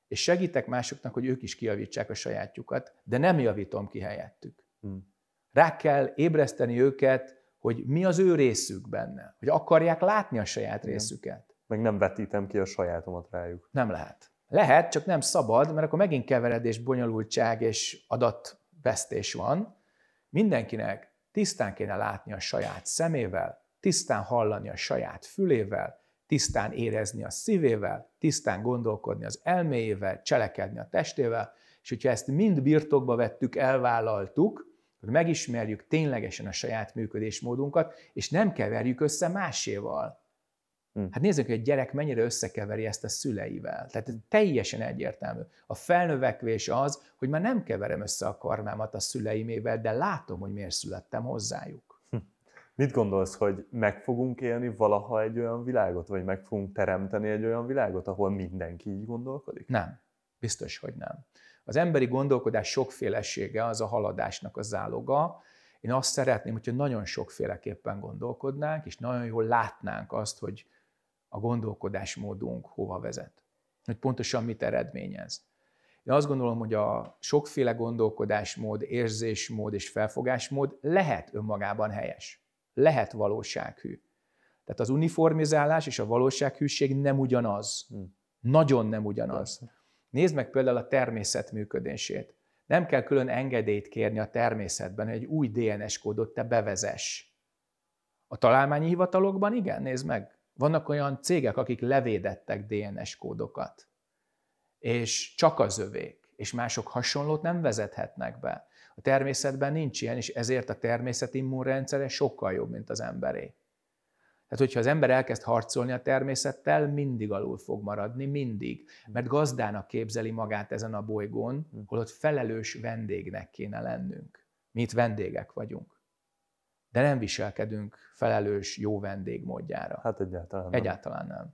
és segítek másoknak, hogy ők is kiavítsák a sajátjukat, de nem javítom ki helyettük. Hmm. Rá kell ébreszteni őket, hogy mi az ő részük benne, hogy akarják látni a saját Igen. részüket. Meg nem vetítem ki a sajátomat rájuk. Nem lehet. Lehet, csak nem szabad, mert akkor megint keveredés, bonyolultság és adatvesztés van. Mindenkinek tisztán kéne látni a saját szemével, tisztán hallani a saját fülével, tisztán érezni a szívével, tisztán gondolkodni az elméjével, cselekedni a testével, és hogyha ezt mind birtokba vettük, elvállaltuk, hogy megismerjük ténylegesen a saját működésmódunkat, és nem keverjük össze máséval. Hm. Hát nézzük, hogy egy gyerek mennyire összekeveri ezt a szüleivel. Tehát teljesen egyértelmű. A felnövekvés az, hogy már nem keverem össze a karmámat a szüleimével, de látom, hogy miért születtem hozzájuk. Mit gondolsz, hogy meg fogunk élni valaha egy olyan világot, vagy meg fogunk teremteni egy olyan világot, ahol mindenki így gondolkodik? Nem. Biztos, hogy nem. Az emberi gondolkodás sokfélesége az a haladásnak a záloga. Én azt szeretném, hogyha nagyon sokféleképpen gondolkodnánk, és nagyon jól látnánk azt, hogy a gondolkodásmódunk hova vezet. Hogy pontosan mit eredményez. Én azt gondolom, hogy a sokféle gondolkodásmód, érzésmód és felfogásmód lehet önmagában helyes lehet valósághű. Tehát az uniformizálás és a valósághűség nem ugyanaz. Hmm. Nagyon nem ugyanaz. Persze. Nézd meg például a természet működését. Nem kell külön engedélyt kérni a természetben, hogy egy új DNS kódot te bevezess. A találmányi hivatalokban igen, nézd meg. Vannak olyan cégek, akik levédettek DNS kódokat, és csak az övék, és mások hasonlót nem vezethetnek be. A természetben nincs ilyen, és ezért a természet immunrendszere sokkal jobb, mint az emberé. Tehát, hogyha az ember elkezd harcolni a természettel, mindig alul fog maradni, mindig. Mert gazdának képzeli magát ezen a bolygón, holott felelős vendégnek kéne lennünk. Mi itt vendégek vagyunk. De nem viselkedünk felelős jó vendég módjára. Hát egyáltalán nem. Egyáltalán nem.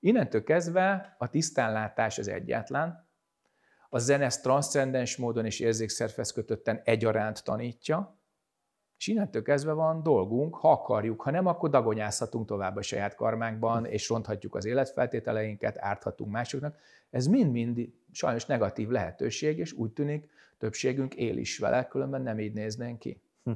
Innentől kezdve a tisztánlátás az egyetlen, a zene ezt transzcendens módon és érzékszervez kötötten egyaránt tanítja, és innentől kezdve van dolgunk, ha akarjuk, ha nem, akkor dagonyázhatunk tovább a saját karmánkban, és ronthatjuk az életfeltételeinket, árthatunk másoknak. Ez mind-mind sajnos negatív lehetőség, és úgy tűnik, többségünk él is vele, különben nem így néznénk ki. Hm.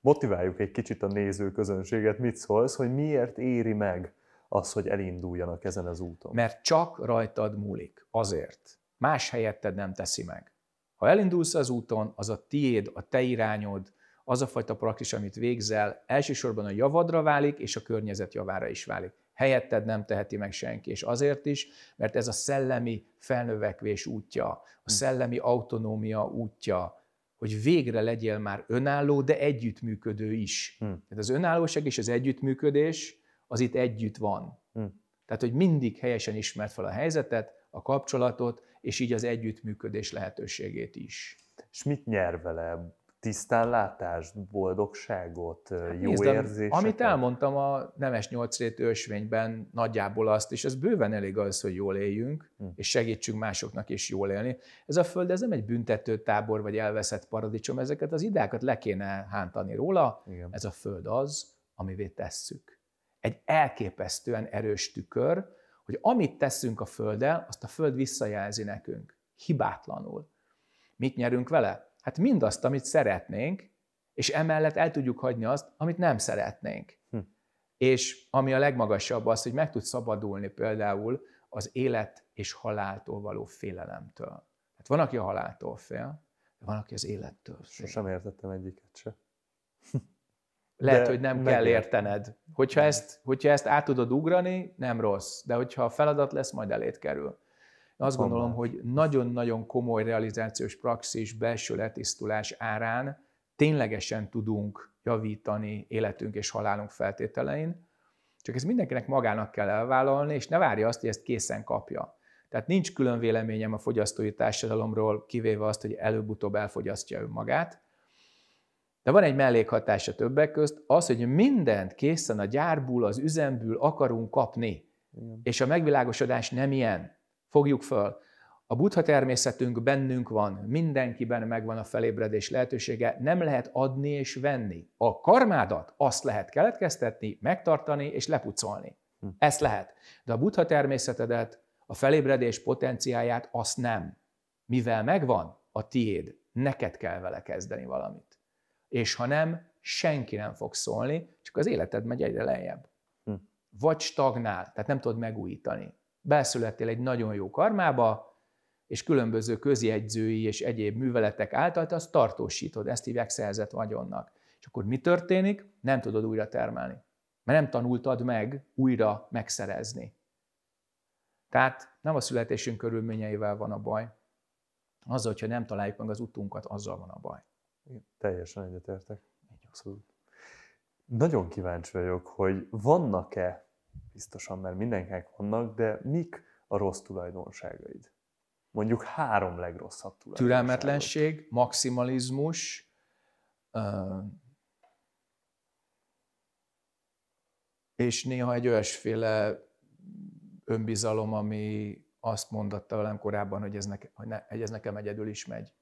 Motiváljuk egy kicsit a nézőközönséget, mit szólsz, hogy miért éri meg az, hogy elinduljanak ezen az úton? Mert csak rajtad múlik. Azért. Más helyetted nem teszi meg. Ha elindulsz az úton, az a tiéd, a te irányod, az a fajta praktis, amit végzel, elsősorban a javadra válik, és a környezet javára is válik. Helyetted nem teheti meg senki, és azért is, mert ez a szellemi felnövekvés útja, a hm. szellemi autonómia útja, hogy végre legyél már önálló, de együttműködő is. Hmm. Tehát az önállóság és az együttműködés, az itt együtt van. Hmm. Tehát, hogy mindig helyesen ismert fel a helyzetet, a kapcsolatot, és így az együttműködés lehetőségét is. És mit nyer vele? Tisztánlátást, boldogságot, hát jó nézd, érzéseket? Amit elmondtam a Nemes Nyolcrét ősvényben, nagyjából azt, és ez bőven elég az, hogy jól éljünk, hm. és segítsünk másoknak is jól élni. Ez a föld, ez nem egy büntető tábor, vagy elveszett paradicsom, ezeket az idákat le kéne hántani róla. Igen. Ez a föld az, amivé tesszük. Egy elképesztően erős tükör, hogy amit teszünk a Földdel, azt a Föld visszajelzi nekünk. Hibátlanul. Mit nyerünk vele? Hát mindazt, amit szeretnénk, és emellett el tudjuk hagyni azt, amit nem szeretnénk. Hm. És ami a legmagasabb az, hogy meg tudsz szabadulni például az élet és haláltól való félelemtől. Hát van, aki a haláltól fél, de van, aki az élettől fél. Sosem értettem egyiket se lehet, de hogy nem kell értened. Hogyha ezt, hogyha ezt át tudod ugrani, nem rossz, de hogyha a feladat lesz, majd elét kerül. Azt gondolom, hogy nagyon-nagyon komoly realizációs praxis, belső letisztulás árán ténylegesen tudunk javítani életünk és halálunk feltételein, csak ezt mindenkinek magának kell elvállalni, és ne várja azt, hogy ezt készen kapja. Tehát nincs külön véleményem a fogyasztói társadalomról, kivéve azt, hogy előbb-utóbb elfogyasztja önmagát, de van egy mellékhatása többek közt, az, hogy mindent készen a gyárból, az üzemből akarunk kapni. Igen. És a megvilágosodás nem ilyen. Fogjuk föl. A buddha természetünk bennünk van, mindenkiben megvan a felébredés lehetősége, nem lehet adni és venni. A karmádat azt lehet keletkeztetni, megtartani és lepucolni. Hm. Ezt lehet. De a buddha természetedet, a felébredés potenciáját azt nem. Mivel megvan, a tiéd, neked kell vele kezdeni valamit. És ha nem, senki nem fog szólni, csak az életed megy egyre lejjebb. Hm. Vagy stagnál, tehát nem tudod megújítani. Belszülettél egy nagyon jó karmába, és különböző közjegyzői és egyéb műveletek által te azt tartósítod, ezt hívják szerzett vagyonnak. És akkor mi történik? Nem tudod újra termelni. Mert nem tanultad meg újra megszerezni. Tehát nem a születésünk körülményeivel van a baj, az, hogyha nem találjuk meg az utunkat, azzal van a baj teljesen egyetértek. Abszolút. Nagyon kíváncsi vagyok, hogy vannak-e, biztosan, mert mindenkinek vannak, de mik a rossz tulajdonságaid? Mondjuk három legrosszabb tulajdonság. Türelmetlenség, maximalizmus, és néha egy olyasféle önbizalom, ami azt mondatta velem korábban, hogy ez, nekem, hogy ne, hogy ez nekem egyedül is megy.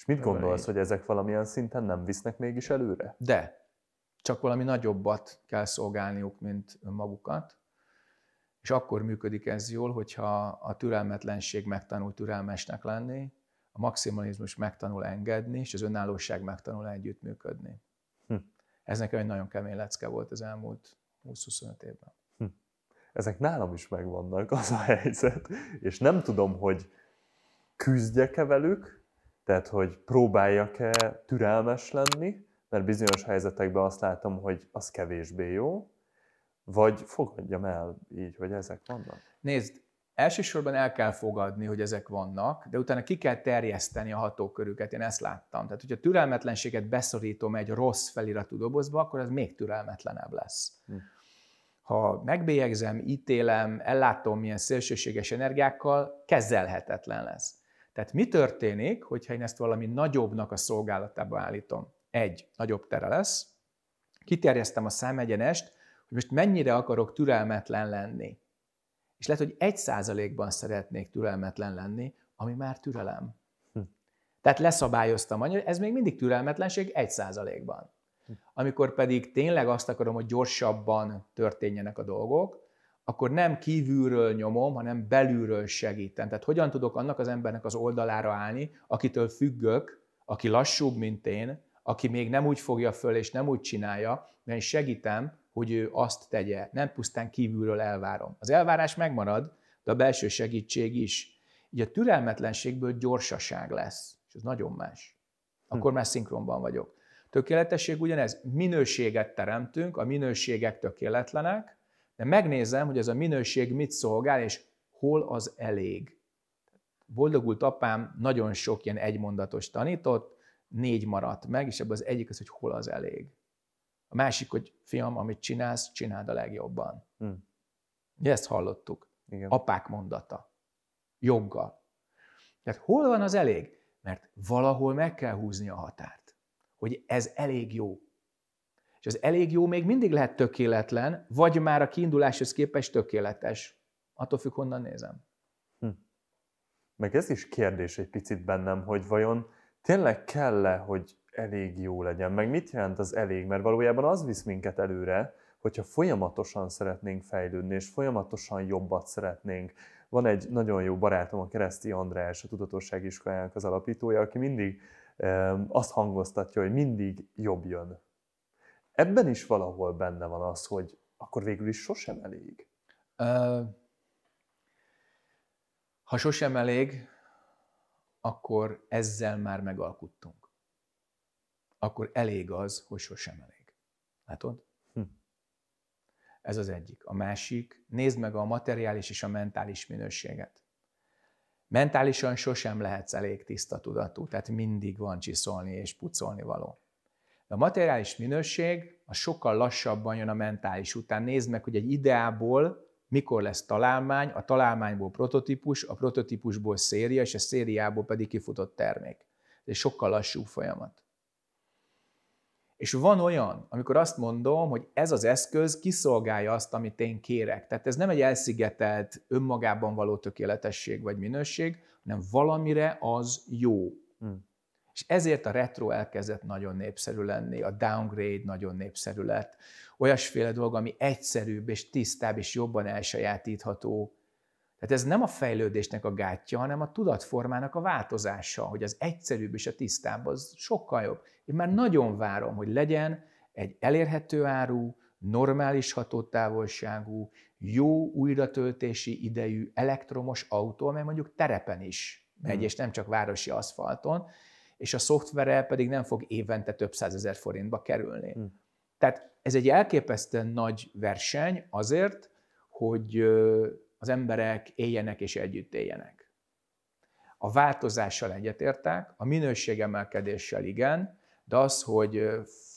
És mit gondolsz, hogy ezek valamilyen szinten nem visznek mégis előre? De. Csak valami nagyobbat kell szolgálniuk, mint magukat. És akkor működik ez jól, hogyha a türelmetlenség megtanul türelmesnek lenni, a maximalizmus megtanul engedni, és az önállóság megtanul együttműködni. Hm. Ez nekem egy nagyon kemény lecke volt az elmúlt 20-25 évben. Hm. Ezek nálam is megvannak, az a helyzet, és nem tudom, hogy küzdjek-e velük, tehát, hogy próbáljak-e türelmes lenni, mert bizonyos helyzetekben azt látom, hogy az kevésbé jó, vagy fogadjam el így, hogy ezek vannak? Nézd, elsősorban el kell fogadni, hogy ezek vannak, de utána ki kell terjeszteni a hatókörüket, én ezt láttam. Tehát, hogyha türelmetlenséget beszorítom egy rossz feliratú dobozba, akkor ez még türelmetlenebb lesz. Hm. Ha megbélyegzem, ítélem, ellátom milyen szélsőséges energiákkal, kezelhetetlen lesz. Tehát mi történik, hogyha én ezt valami nagyobbnak a szolgálatába állítom? Egy, nagyobb tere lesz. Kiterjesztem a számegyenest, hogy most mennyire akarok türelmetlen lenni. És lehet, hogy egy százalékban szeretnék türelmetlen lenni, ami már türelem. Hm. Tehát leszabályoztam, ez még mindig türelmetlenség egy százalékban. Hm. Amikor pedig tényleg azt akarom, hogy gyorsabban történjenek a dolgok, akkor nem kívülről nyomom, hanem belülről segítem. Tehát hogyan tudok annak az embernek az oldalára állni, akitől függök, aki lassúbb, mint én, aki még nem úgy fogja föl és nem úgy csinálja, de én segítem, hogy ő azt tegye. Nem pusztán kívülről elvárom. Az elvárás megmarad, de a belső segítség is. Így a türelmetlenségből gyorsaság lesz, és ez nagyon más. Hm. Akkor hm. már szinkronban vagyok. Tökéletesség ugyanez, minőséget teremtünk, a minőségek tökéletlenek, de megnézem, hogy ez a minőség mit szolgál, és hol az elég. Boldogult apám nagyon sok ilyen egymondatos tanított, négy maradt meg, és ebből az egyik az, hogy hol az elég. A másik, hogy fiam, amit csinálsz, csináld a legjobban. Hmm. ezt hallottuk. Igen. Apák mondata. Joggal. Tehát hol van az elég? Mert valahol meg kell húzni a határt. Hogy ez elég jó, és az elég jó még mindig lehet tökéletlen, vagy már a kiinduláshoz képest tökéletes. Attól függ, honnan nézem. Hm. Meg ez is kérdés egy picit bennem, hogy vajon tényleg kell-e, hogy elég jó legyen, meg mit jelent az elég, mert valójában az visz minket előre, hogyha folyamatosan szeretnénk fejlődni, és folyamatosan jobbat szeretnénk. Van egy nagyon jó barátom, a Kereszti András, a Tudatosság iskolának az alapítója, aki mindig azt hangoztatja, hogy mindig jobb jön ebben is valahol benne van az, hogy akkor végül is sosem elég. Ha sosem elég, akkor ezzel már megalkuttunk. Akkor elég az, hogy sosem elég. Látod? Hm. Ez az egyik. A másik, nézd meg a materiális és a mentális minőséget. Mentálisan sosem lehetsz elég tiszta tudatú, tehát mindig van csiszolni és pucolni való. De a materiális minőség a sokkal lassabban jön a mentális után. Nézd meg, hogy egy ideából mikor lesz találmány, a találmányból prototípus, a prototípusból széria, és a szériából pedig kifutott termék. Ez egy sokkal lassú folyamat. És van olyan, amikor azt mondom, hogy ez az eszköz kiszolgálja azt, amit én kérek. Tehát ez nem egy elszigetelt, önmagában való tökéletesség vagy minőség, hanem valamire az jó. Hmm és ezért a retro elkezdett nagyon népszerű lenni, a downgrade nagyon népszerű lett, olyasféle dolog, ami egyszerűbb és tisztább és jobban elsajátítható. Tehát ez nem a fejlődésnek a gátja, hanem a tudatformának a változása, hogy az egyszerűbb és a tisztább az sokkal jobb. Én már nagyon várom, hogy legyen egy elérhető áru, normális hatótávolságú, jó újratöltési idejű elektromos autó, amely mondjuk terepen is megy, hmm. és nem csak városi aszfalton, és a szoftvere pedig nem fog évente több százezer forintba kerülni. Hmm. Tehát ez egy elképesztően nagy verseny azért, hogy az emberek éljenek és együtt éljenek. A változással egyetértek, a minőségemelkedéssel igen, de az, hogy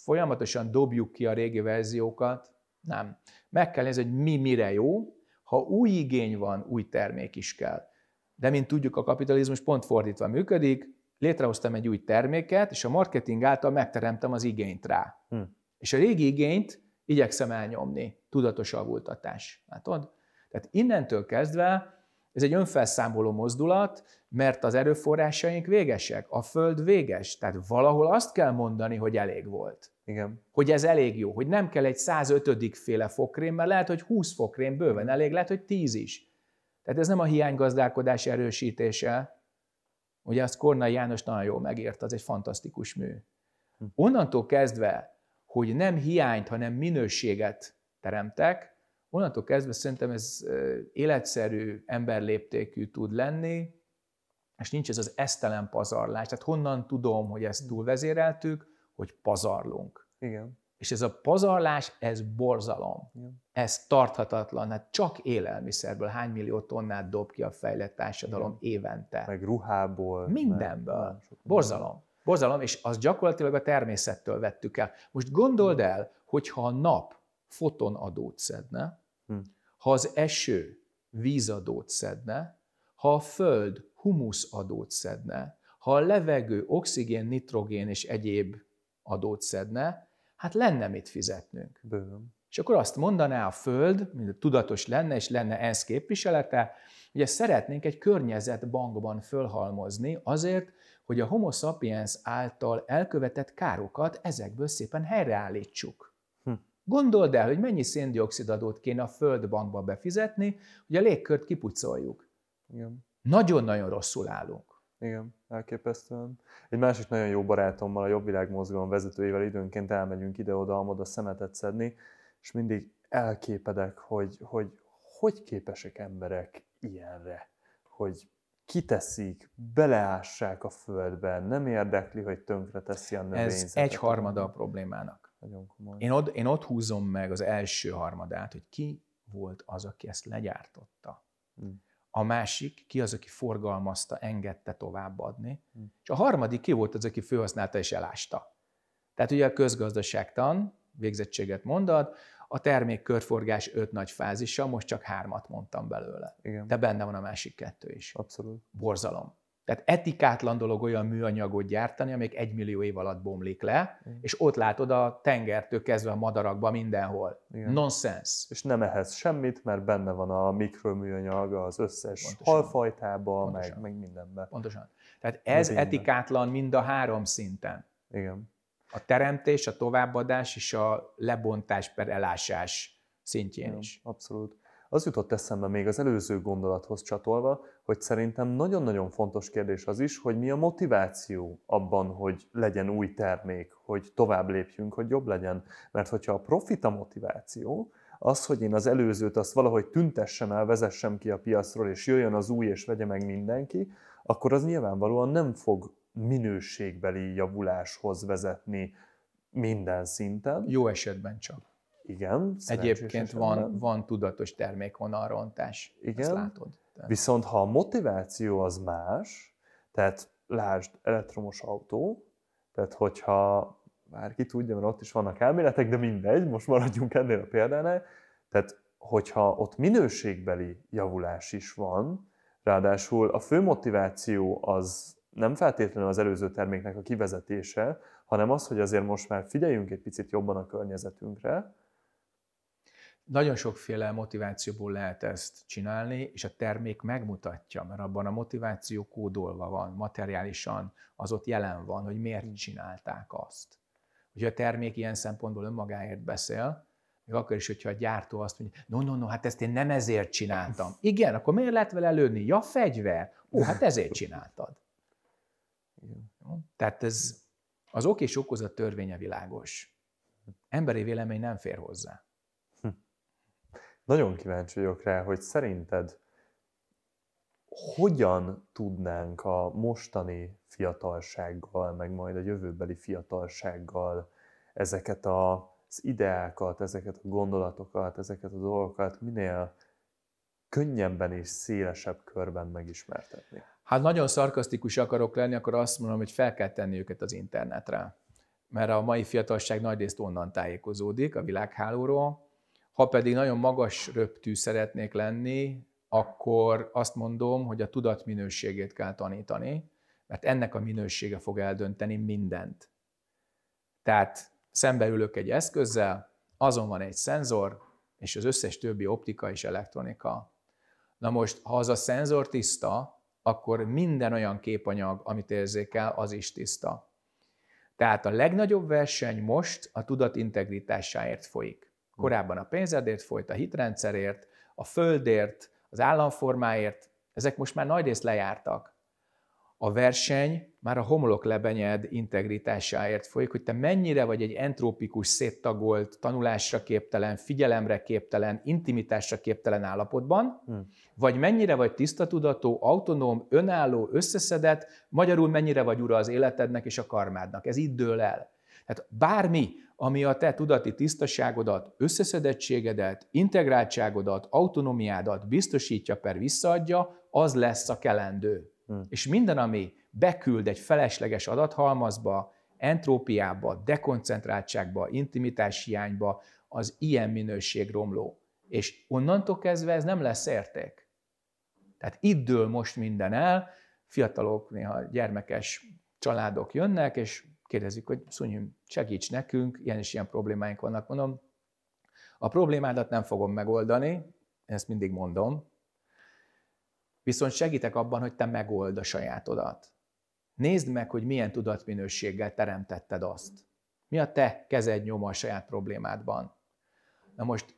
folyamatosan dobjuk ki a régi verziókat, nem. Meg kell nézni, hogy mi mire jó, ha új igény van, új termék is kell. De mint tudjuk, a kapitalizmus pont fordítva működik, létrehoztam egy új terméket, és a marketing által megteremtem az igényt rá. Hm. És a régi igényt igyekszem elnyomni. Tudatos avultatás. Látod? Tehát innentől kezdve ez egy önfelszámoló mozdulat, mert az erőforrásaink végesek, a föld véges. Tehát valahol azt kell mondani, hogy elég volt. Igen. Hogy ez elég jó, hogy nem kell egy 105. féle fokrém, mert lehet, hogy 20 fokrém bőven elég, lehet, hogy 10 is. Tehát ez nem a hiánygazdálkodás erősítése, Ugye azt Kornai János nagyon jól megért, az egy fantasztikus mű. Hm. Onnantól kezdve, hogy nem hiányt, hanem minőséget teremtek, onnantól kezdve szerintem ez életszerű, emberléptékű tud lenni, és nincs ez az esztelen pazarlás. Tehát honnan tudom, hogy ezt túlvezéreltük, hogy pazarlunk. Igen. És ez a pazarlás, ez borzalom. Ez tarthatatlan. Hát csak élelmiszerből hány millió tonnát dob ki a fejlett társadalom Igen. évente. Meg ruhából. Mindenből. Meg... Borzalom. Borzalom, és az gyakorlatilag a természettől vettük el. Most gondold el, hogyha a nap fotonadót szedne, hm. ha az eső vízadót szedne, ha a föld humuszadót szedne, ha a levegő oxigén, nitrogén és egyéb adót szedne, hát lenne mit fizetnünk. Bőm. És akkor azt mondaná a Föld, mint tudatos lenne, és lenne ENSZ képviselete, ugye szeretnénk egy környezetbankban fölhalmozni azért, hogy a homo sapiens által elkövetett károkat ezekből szépen helyreállítsuk. Hm. Gondold el, hogy mennyi széndiokszidadót kéne a földbankba befizetni, hogy a légkört kipucoljuk. Nagyon-nagyon rosszul állunk. Igen, elképesztően. Egy másik nagyon jó barátommal, a Jobb Világ mozgalom vezetőivel időnként elmegyünk ide oda a szemetet szedni, és mindig elképedek, hogy hogy, hogy képesek emberek ilyenre, hogy kiteszik, beleássák a földbe, nem érdekli, hogy tönkre teszi a növényzetet. Ez egy harmada a problémának. Nagyon komoly. Én ott, én ott húzom meg az első harmadát, hogy ki volt az, aki ezt legyártotta. Hm a másik ki az, aki forgalmazta, engedte továbbadni, hm. és a harmadik ki volt az, aki főhasználta és elásta. Tehát ugye a közgazdaságtan, végzettséget mondad, a termék körforgás öt nagy fázisa, most csak hármat mondtam belőle. Igen. De benne van a másik kettő is. Abszolút. Borzalom. Tehát etikátlan dolog olyan műanyagot gyártani, amelyik egy millió év alatt bomlik le, Igen. és ott látod a tengertől kezdve a madarakba mindenhol. Igen. Nonsense. És nem ehhez semmit, mert benne van a mikroműanyag az összes Pontosan. halfajtába, Pontosan. meg, meg mindenben. Pontosan. Tehát ez Minden. etikátlan mind a három szinten. Igen. A teremtés, a továbbadás és a lebontás per elásás szintjén Igen, is. Abszolút. Az jutott eszembe még az előző gondolathoz csatolva, hogy szerintem nagyon-nagyon fontos kérdés az is, hogy mi a motiváció abban, hogy legyen új termék, hogy tovább lépjünk, hogy jobb legyen. Mert hogyha a profit a motiváció, az, hogy én az előzőt azt valahogy tüntessem el, vezessem ki a piacról, és jöjjön az új, és vegye meg mindenki, akkor az nyilvánvalóan nem fog minőségbeli javuláshoz vezetni minden szinten. Jó esetben csak. Igen. Egyébként van, van tudatos termékvonalrontás. Igen. Ezt látod. Viszont ha a motiváció az más, tehát lásd, elektromos autó, tehát hogyha ki tudja, mert ott is vannak elméletek, de mindegy, most maradjunk ennél a példánál, tehát hogyha ott minőségbeli javulás is van, ráadásul a fő motiváció az nem feltétlenül az előző terméknek a kivezetése, hanem az, hogy azért most már figyeljünk egy picit jobban a környezetünkre, nagyon sokféle motivációból lehet ezt csinálni, és a termék megmutatja, mert abban a motiváció kódolva van, materiálisan az ott jelen van, hogy miért hmm. csinálták azt. Hogyha a termék ilyen szempontból önmagáért beszél, még akkor is, hogyha a gyártó azt mondja, no, no, no, hát ezt én nem ezért csináltam. Igen, akkor miért lehet vele lőni? Ja, fegyver. Ó, hát ezért csináltad. Tehát ez az ok és okozat törvénye világos. Emberi vélemény nem fér hozzá. Nagyon kíváncsi vagyok rá, hogy szerinted hogyan tudnánk a mostani fiatalsággal, meg majd a jövőbeli fiatalsággal ezeket a, az ideákat, ezeket a gondolatokat, ezeket a dolgokat minél könnyebben és szélesebb körben megismertetni? Hát nagyon szarkasztikus akarok lenni, akkor azt mondom, hogy fel kell tenni őket az internetre. Mert a mai fiatalság részt onnan tájékozódik, a világhálóról, ha pedig nagyon magas röptű szeretnék lenni, akkor azt mondom, hogy a tudat minőségét kell tanítani, mert ennek a minősége fog eldönteni mindent. Tehát szembeülök egy eszközzel, azon van egy szenzor, és az összes többi optika és elektronika. Na most, ha az a szenzor tiszta, akkor minden olyan képanyag, amit érzékel, az is tiszta. Tehát a legnagyobb verseny most a tudat integritásáért folyik. Korábban a pénzedért folyt, a hitrendszerért, a földért, az államformáért, ezek most már nagyrészt lejártak. A verseny már a homolok lebenyed integritásáért folyik, hogy te mennyire vagy egy entrópikus, széttagolt, tanulásra képtelen, figyelemre képtelen, intimitásra képtelen állapotban, hmm. vagy mennyire vagy tisztatudatú, autonóm, önálló, összeszedett, magyarul mennyire vagy ura az életednek és a karmádnak. Ez itt dől el. Tehát bármi, ami a te tudati tisztaságodat, összeszedettségedet, integráltságodat, autonomiádat biztosítja per visszaadja, az lesz a kelendő. Hmm. És minden, ami beküld egy felesleges adathalmazba, entrópiába, dekoncentráltságba, intimitás hiányba, az ilyen minőség romló. És onnantól kezdve ez nem lesz érték. Tehát itt dől most minden el, fiatalok, néha gyermekes családok jönnek, és kérdezik, hogy Szunyi, segíts nekünk, ilyen és ilyen problémáink vannak. Mondom, a problémádat nem fogom megoldani, ezt mindig mondom, viszont segítek abban, hogy te megold a sajátodat. Nézd meg, hogy milyen tudatminőséggel teremtetted azt. Mi a te kezed nyoma a saját problémádban? Na most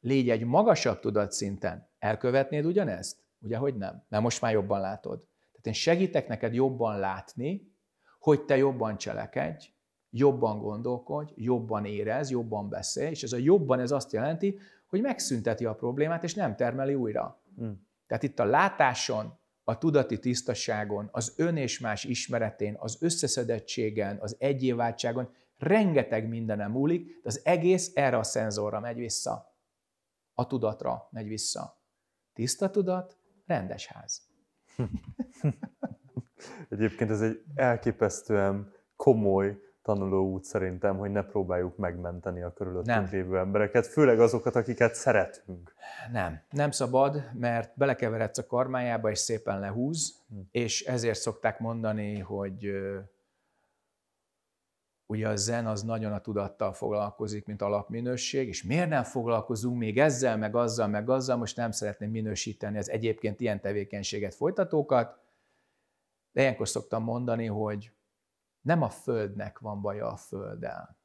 légy egy magasabb tudatszinten. Elkövetnéd ugyanezt? Ugye, hogy nem? Na most már jobban látod. Tehát én segítek neked jobban látni, hogy te jobban cselekedj, jobban gondolkodj, jobban érez, jobban beszélj, és ez a jobban ez azt jelenti, hogy megszünteti a problémát, és nem termeli újra. Mm. Tehát itt a látáson, a tudati tisztaságon, az ön és más ismeretén, az összeszedettségen, az egyéváltságon rengeteg minden múlik, de az egész erre a szenzorra megy vissza. A tudatra megy vissza. Tiszta tudat, rendes ház. Egyébként ez egy elképesztően komoly tanuló út szerintem, hogy ne próbáljuk megmenteni a körülöttünk nem. lévő embereket, főleg azokat, akiket szeretünk. Nem, nem szabad, mert belekeveredsz a karmájába, és szépen lehúz, hm. és ezért szokták mondani, hogy ugye a zen az nagyon a tudattal foglalkozik, mint alapminőség, és miért nem foglalkozunk még ezzel, meg azzal, meg azzal, most nem szeretném minősíteni az egyébként ilyen tevékenységet folytatókat, de ilyenkor szoktam mondani, hogy nem a Földnek van baja a Földdel.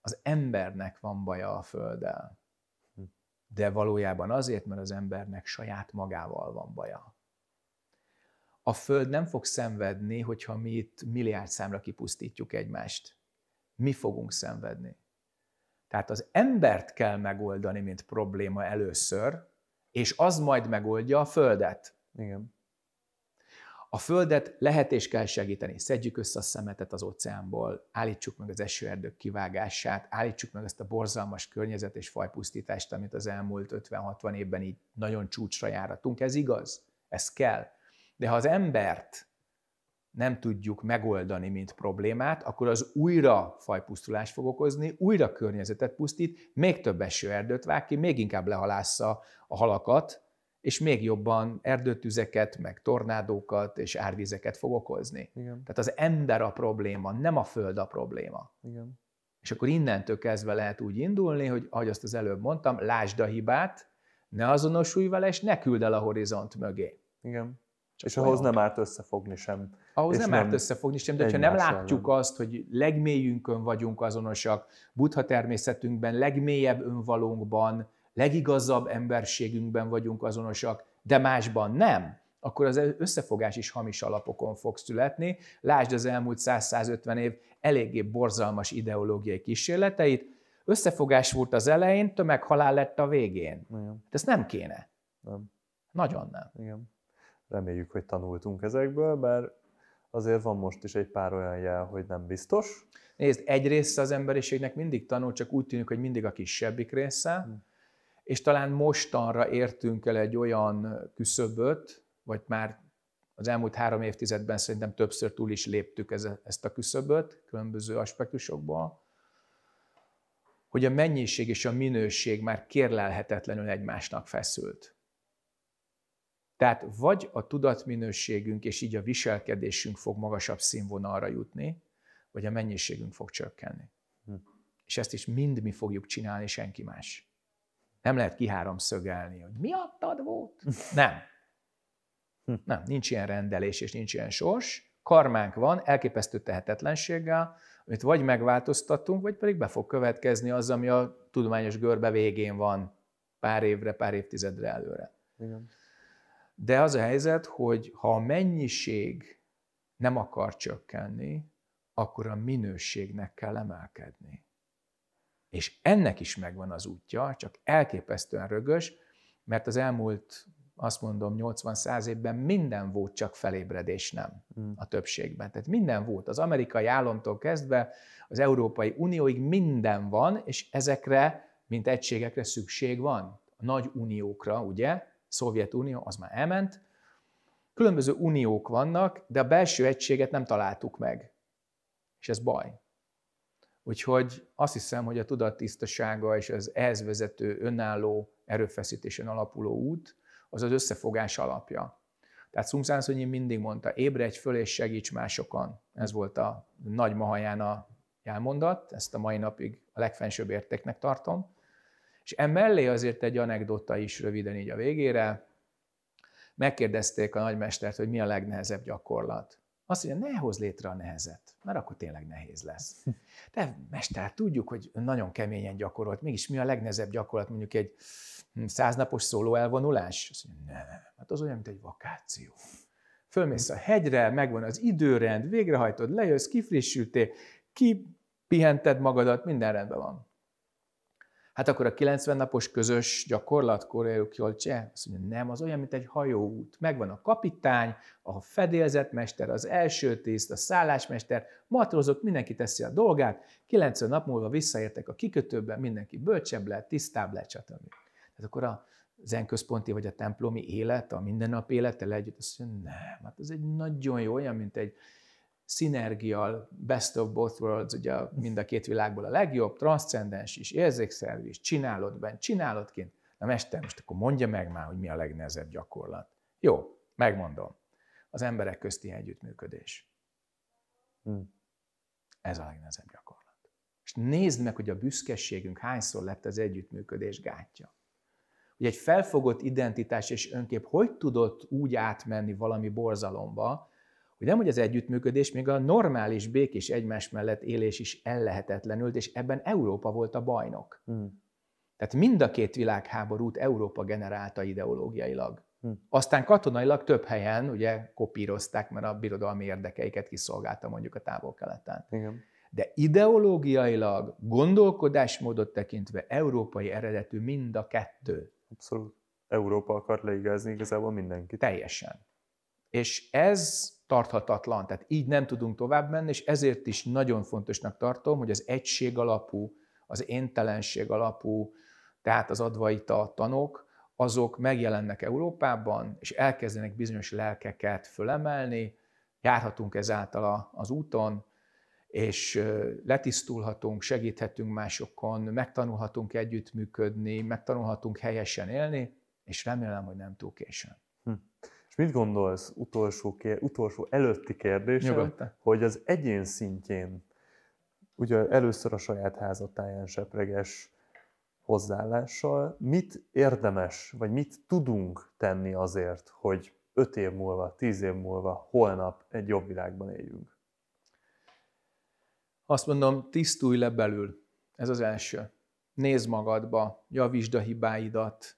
Az embernek van baja a Földdel. Hm. De valójában azért, mert az embernek saját magával van baja. A Föld nem fog szenvedni, hogyha mi itt milliárd számra kipusztítjuk egymást. Mi fogunk szenvedni. Tehát az embert kell megoldani, mint probléma először, és az majd megoldja a Földet. Igen. A Földet lehet és kell segíteni. Szedjük össze a szemetet az óceánból, állítsuk meg az esőerdők kivágását, állítsuk meg ezt a borzalmas környezet és fajpusztítást, amit az elmúlt 50-60 évben így nagyon csúcsra járatunk. Ez igaz, ez kell. De ha az embert nem tudjuk megoldani, mint problémát, akkor az újra fajpusztulást fog okozni, újra környezetet pusztít, még több esőerdőt vág ki, még inkább lehalásza a halakat, és még jobban erdőtüzeket, meg tornádókat és árvizeket fog okozni. Igen. Tehát az ember a probléma, nem a föld a probléma. Igen. És akkor innentől kezdve lehet úgy indulni, hogy ahogy azt az előbb mondtam, lásd a hibát, ne azonosulj vele, és ne küld el a horizont mögé. Igen. Csak és olyan. ahhoz nem árt összefogni sem. Ahhoz nem, nem árt összefogni sem, de ha nem látjuk ellen. azt, hogy legmélyünkön vagyunk azonosak, buddha természetünkben, legmélyebb önvalónkban, legigazabb emberségünkben vagyunk azonosak, de másban nem, akkor az összefogás is hamis alapokon fog születni. Lásd az elmúlt 100-150 év eléggé borzalmas ideológiai kísérleteit. Összefogás volt az elején, tömeghalál lett a végén. Igen. De ez nem kéne. Nem. Nagyon nem. Igen. Reméljük, hogy tanultunk ezekből, bár azért van most is egy pár olyan jel, hogy nem biztos. Nézd, egy része az emberiségnek mindig tanul, csak úgy tűnik, hogy mindig a kisebbik része. Hm és talán mostanra értünk el egy olyan küszöböt, vagy már az elmúlt három évtizedben szerintem többször túl is léptük ezt a küszöböt különböző aspektusokból, hogy a mennyiség és a minőség már kérlelhetetlenül egymásnak feszült. Tehát vagy a tudatminőségünk és így a viselkedésünk fog magasabb színvonalra jutni, vagy a mennyiségünk fog csökkenni. Hm. És ezt is mind mi fogjuk csinálni, senki más. Nem lehet kiháromszögelni, hogy miattad volt. Nem. Nem, nincs ilyen rendelés és nincs ilyen sors. Karmánk van, elképesztő tehetetlenséggel, amit vagy megváltoztatunk, vagy pedig be fog következni az, ami a tudományos görbe végén van pár évre, pár évtizedre előre. Igen. De az a helyzet, hogy ha a mennyiség nem akar csökkenni, akkor a minőségnek kell emelkedni. És ennek is megvan az útja, csak elképesztően rögös, mert az elmúlt, azt mondom, 80-100 évben minden volt, csak felébredés nem hmm. a többségben. Tehát minden volt. Az amerikai államtól kezdve az Európai Unióig minden van, és ezekre, mint egységekre szükség van. A nagy uniókra, ugye, Szovjetunió, az már elment, Különböző uniók vannak, de a belső egységet nem találtuk meg. És ez baj. Úgyhogy azt hiszem, hogy a tudat tisztasága és az ehhez vezető önálló erőfeszítésen alapuló út, az az összefogás alapja. Tehát Szung Szánszonyi mindig mondta, ébredj föl és segíts másokon. Ez volt a nagy mahaján a jelmondat, ezt a mai napig a legfensőbb értéknek tartom. És emellé azért egy anekdota is röviden így a végére. Megkérdezték a nagymestert, hogy mi a legnehezebb gyakorlat. Azt mondja, ne hozz létre a nehezet, mert akkor tényleg nehéz lesz. De mester, tudjuk, hogy nagyon keményen gyakorolt, mégis mi a legnehezebb gyakorlat, mondjuk egy hm, száznapos szóló elvonulás? Azt mondja, nem, hát az olyan, mint egy vakáció. Fölmész a hegyre, megvan az időrend, végrehajtod, lejössz, kifrissültél, kipihented magadat, minden rendben van. Hát akkor a 90 napos közös gyakorlat jól cse? azt mondja, nem, az olyan, mint egy hajóút. Megvan a kapitány, a fedélzetmester, az első tiszt, a szállásmester, matrózok, mindenki teszi a dolgát, 90 nap múlva visszaértek a kikötőbe, mindenki bölcsebb lett, tisztább lett, stb. Tehát akkor a zenközponti vagy a templomi élet, a mindennapi élettel együtt, azt mondja, nem, hát ez egy nagyon jó, olyan, mint egy szinergia, best of both worlds, ugye mind a két világból a legjobb, transzcendens is, érzékszervi is, csinálod bent, csinálod kint. Na mester, most akkor mondja meg már, hogy mi a legnehezebb gyakorlat. Jó, megmondom. Az emberek közti együttműködés. Hmm. Ez a legnehezebb gyakorlat. És nézd meg, hogy a büszkeségünk hányszor lett az együttműködés gátja. Hogy egy felfogott identitás és önkép hogy tudott úgy átmenni valami borzalomba, hogy nem, hogy az együttműködés, még a normális békés egymás mellett élés is ellehetetlenült, és ebben Európa volt a bajnok. Hmm. Tehát mind a két világháborút Európa generálta ideológiailag. Hmm. Aztán katonailag több helyen ugye kopírozták, mert a birodalmi érdekeiket kiszolgálta mondjuk a távol-keleten. Igen. De ideológiailag, gondolkodásmódot tekintve európai eredetű mind a kettő. Abszolút. Európa akar leigázni igazából mindenkit. Teljesen. És ez tarthatatlan. Tehát így nem tudunk tovább menni, és ezért is nagyon fontosnak tartom, hogy az egység alapú, az éntelenség alapú, tehát az advaita tanok, azok megjelennek Európában, és elkezdenek bizonyos lelkeket fölemelni, járhatunk ezáltal az úton, és letisztulhatunk, segíthetünk másokon, megtanulhatunk együttműködni, megtanulhatunk helyesen élni, és remélem, hogy nem túl későn. Hm mit gondolsz utolsó, kér, utolsó előtti kérdés, hogy az egyén szintjén, ugye először a saját házatáján sepreges hozzáállással, mit érdemes, vagy mit tudunk tenni azért, hogy öt év múlva, tíz év múlva, holnap egy jobb világban éljünk? Azt mondom, tisztulj le belül. Ez az első. Nézd magadba, javítsd a hibáidat,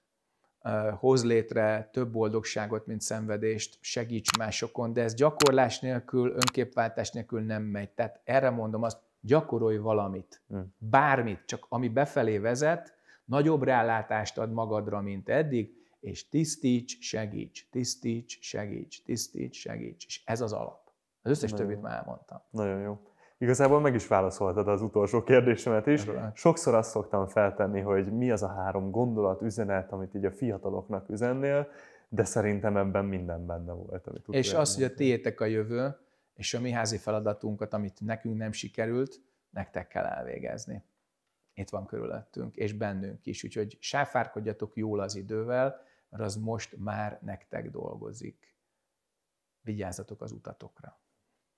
hoz létre több boldogságot, mint szenvedést, segíts másokon, de ez gyakorlás nélkül, önképváltás nélkül nem megy. Tehát erre mondom azt, gyakorolj valamit, hm. bármit, csak ami befelé vezet, nagyobb rálátást ad magadra, mint eddig, és tisztíts, segíts, tisztíts, segíts, tisztíts, segíts. És ez az alap. Az összes Nagyon többit jó. már elmondtam. Nagyon jó. Igazából meg is válaszoltad az utolsó kérdésemet is. Sokszor azt szoktam feltenni, hogy mi az a három gondolat, üzenet, amit így a fiataloknak üzennél, de szerintem ebben minden benne volt. Amit és az, hogy a tiétek a jövő, és a mi házi feladatunkat, amit nekünk nem sikerült, nektek kell elvégezni. Itt van körülöttünk, és bennünk is. Úgyhogy sáfárkodjatok jól az idővel, mert az most már nektek dolgozik. Vigyázzatok az utatokra.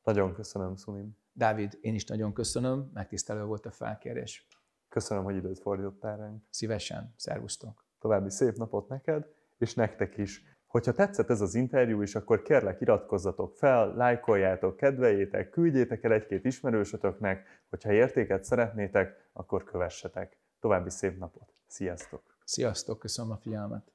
Nagyon köszönöm, Szunim. Dávid, én is nagyon köszönöm, megtisztelő volt a felkérés. Köszönöm, hogy időt fordítottál ránk. Szívesen, szervusztok. További szép napot neked, és nektek is. Hogyha tetszett ez az interjú is, akkor kérlek iratkozzatok fel, lájkoljátok, kedvejétek, küldjétek el egy-két ismerősötöknek, hogyha értéket szeretnétek, akkor kövessetek. További szép napot. Sziasztok! Sziasztok, köszönöm a figyelmet!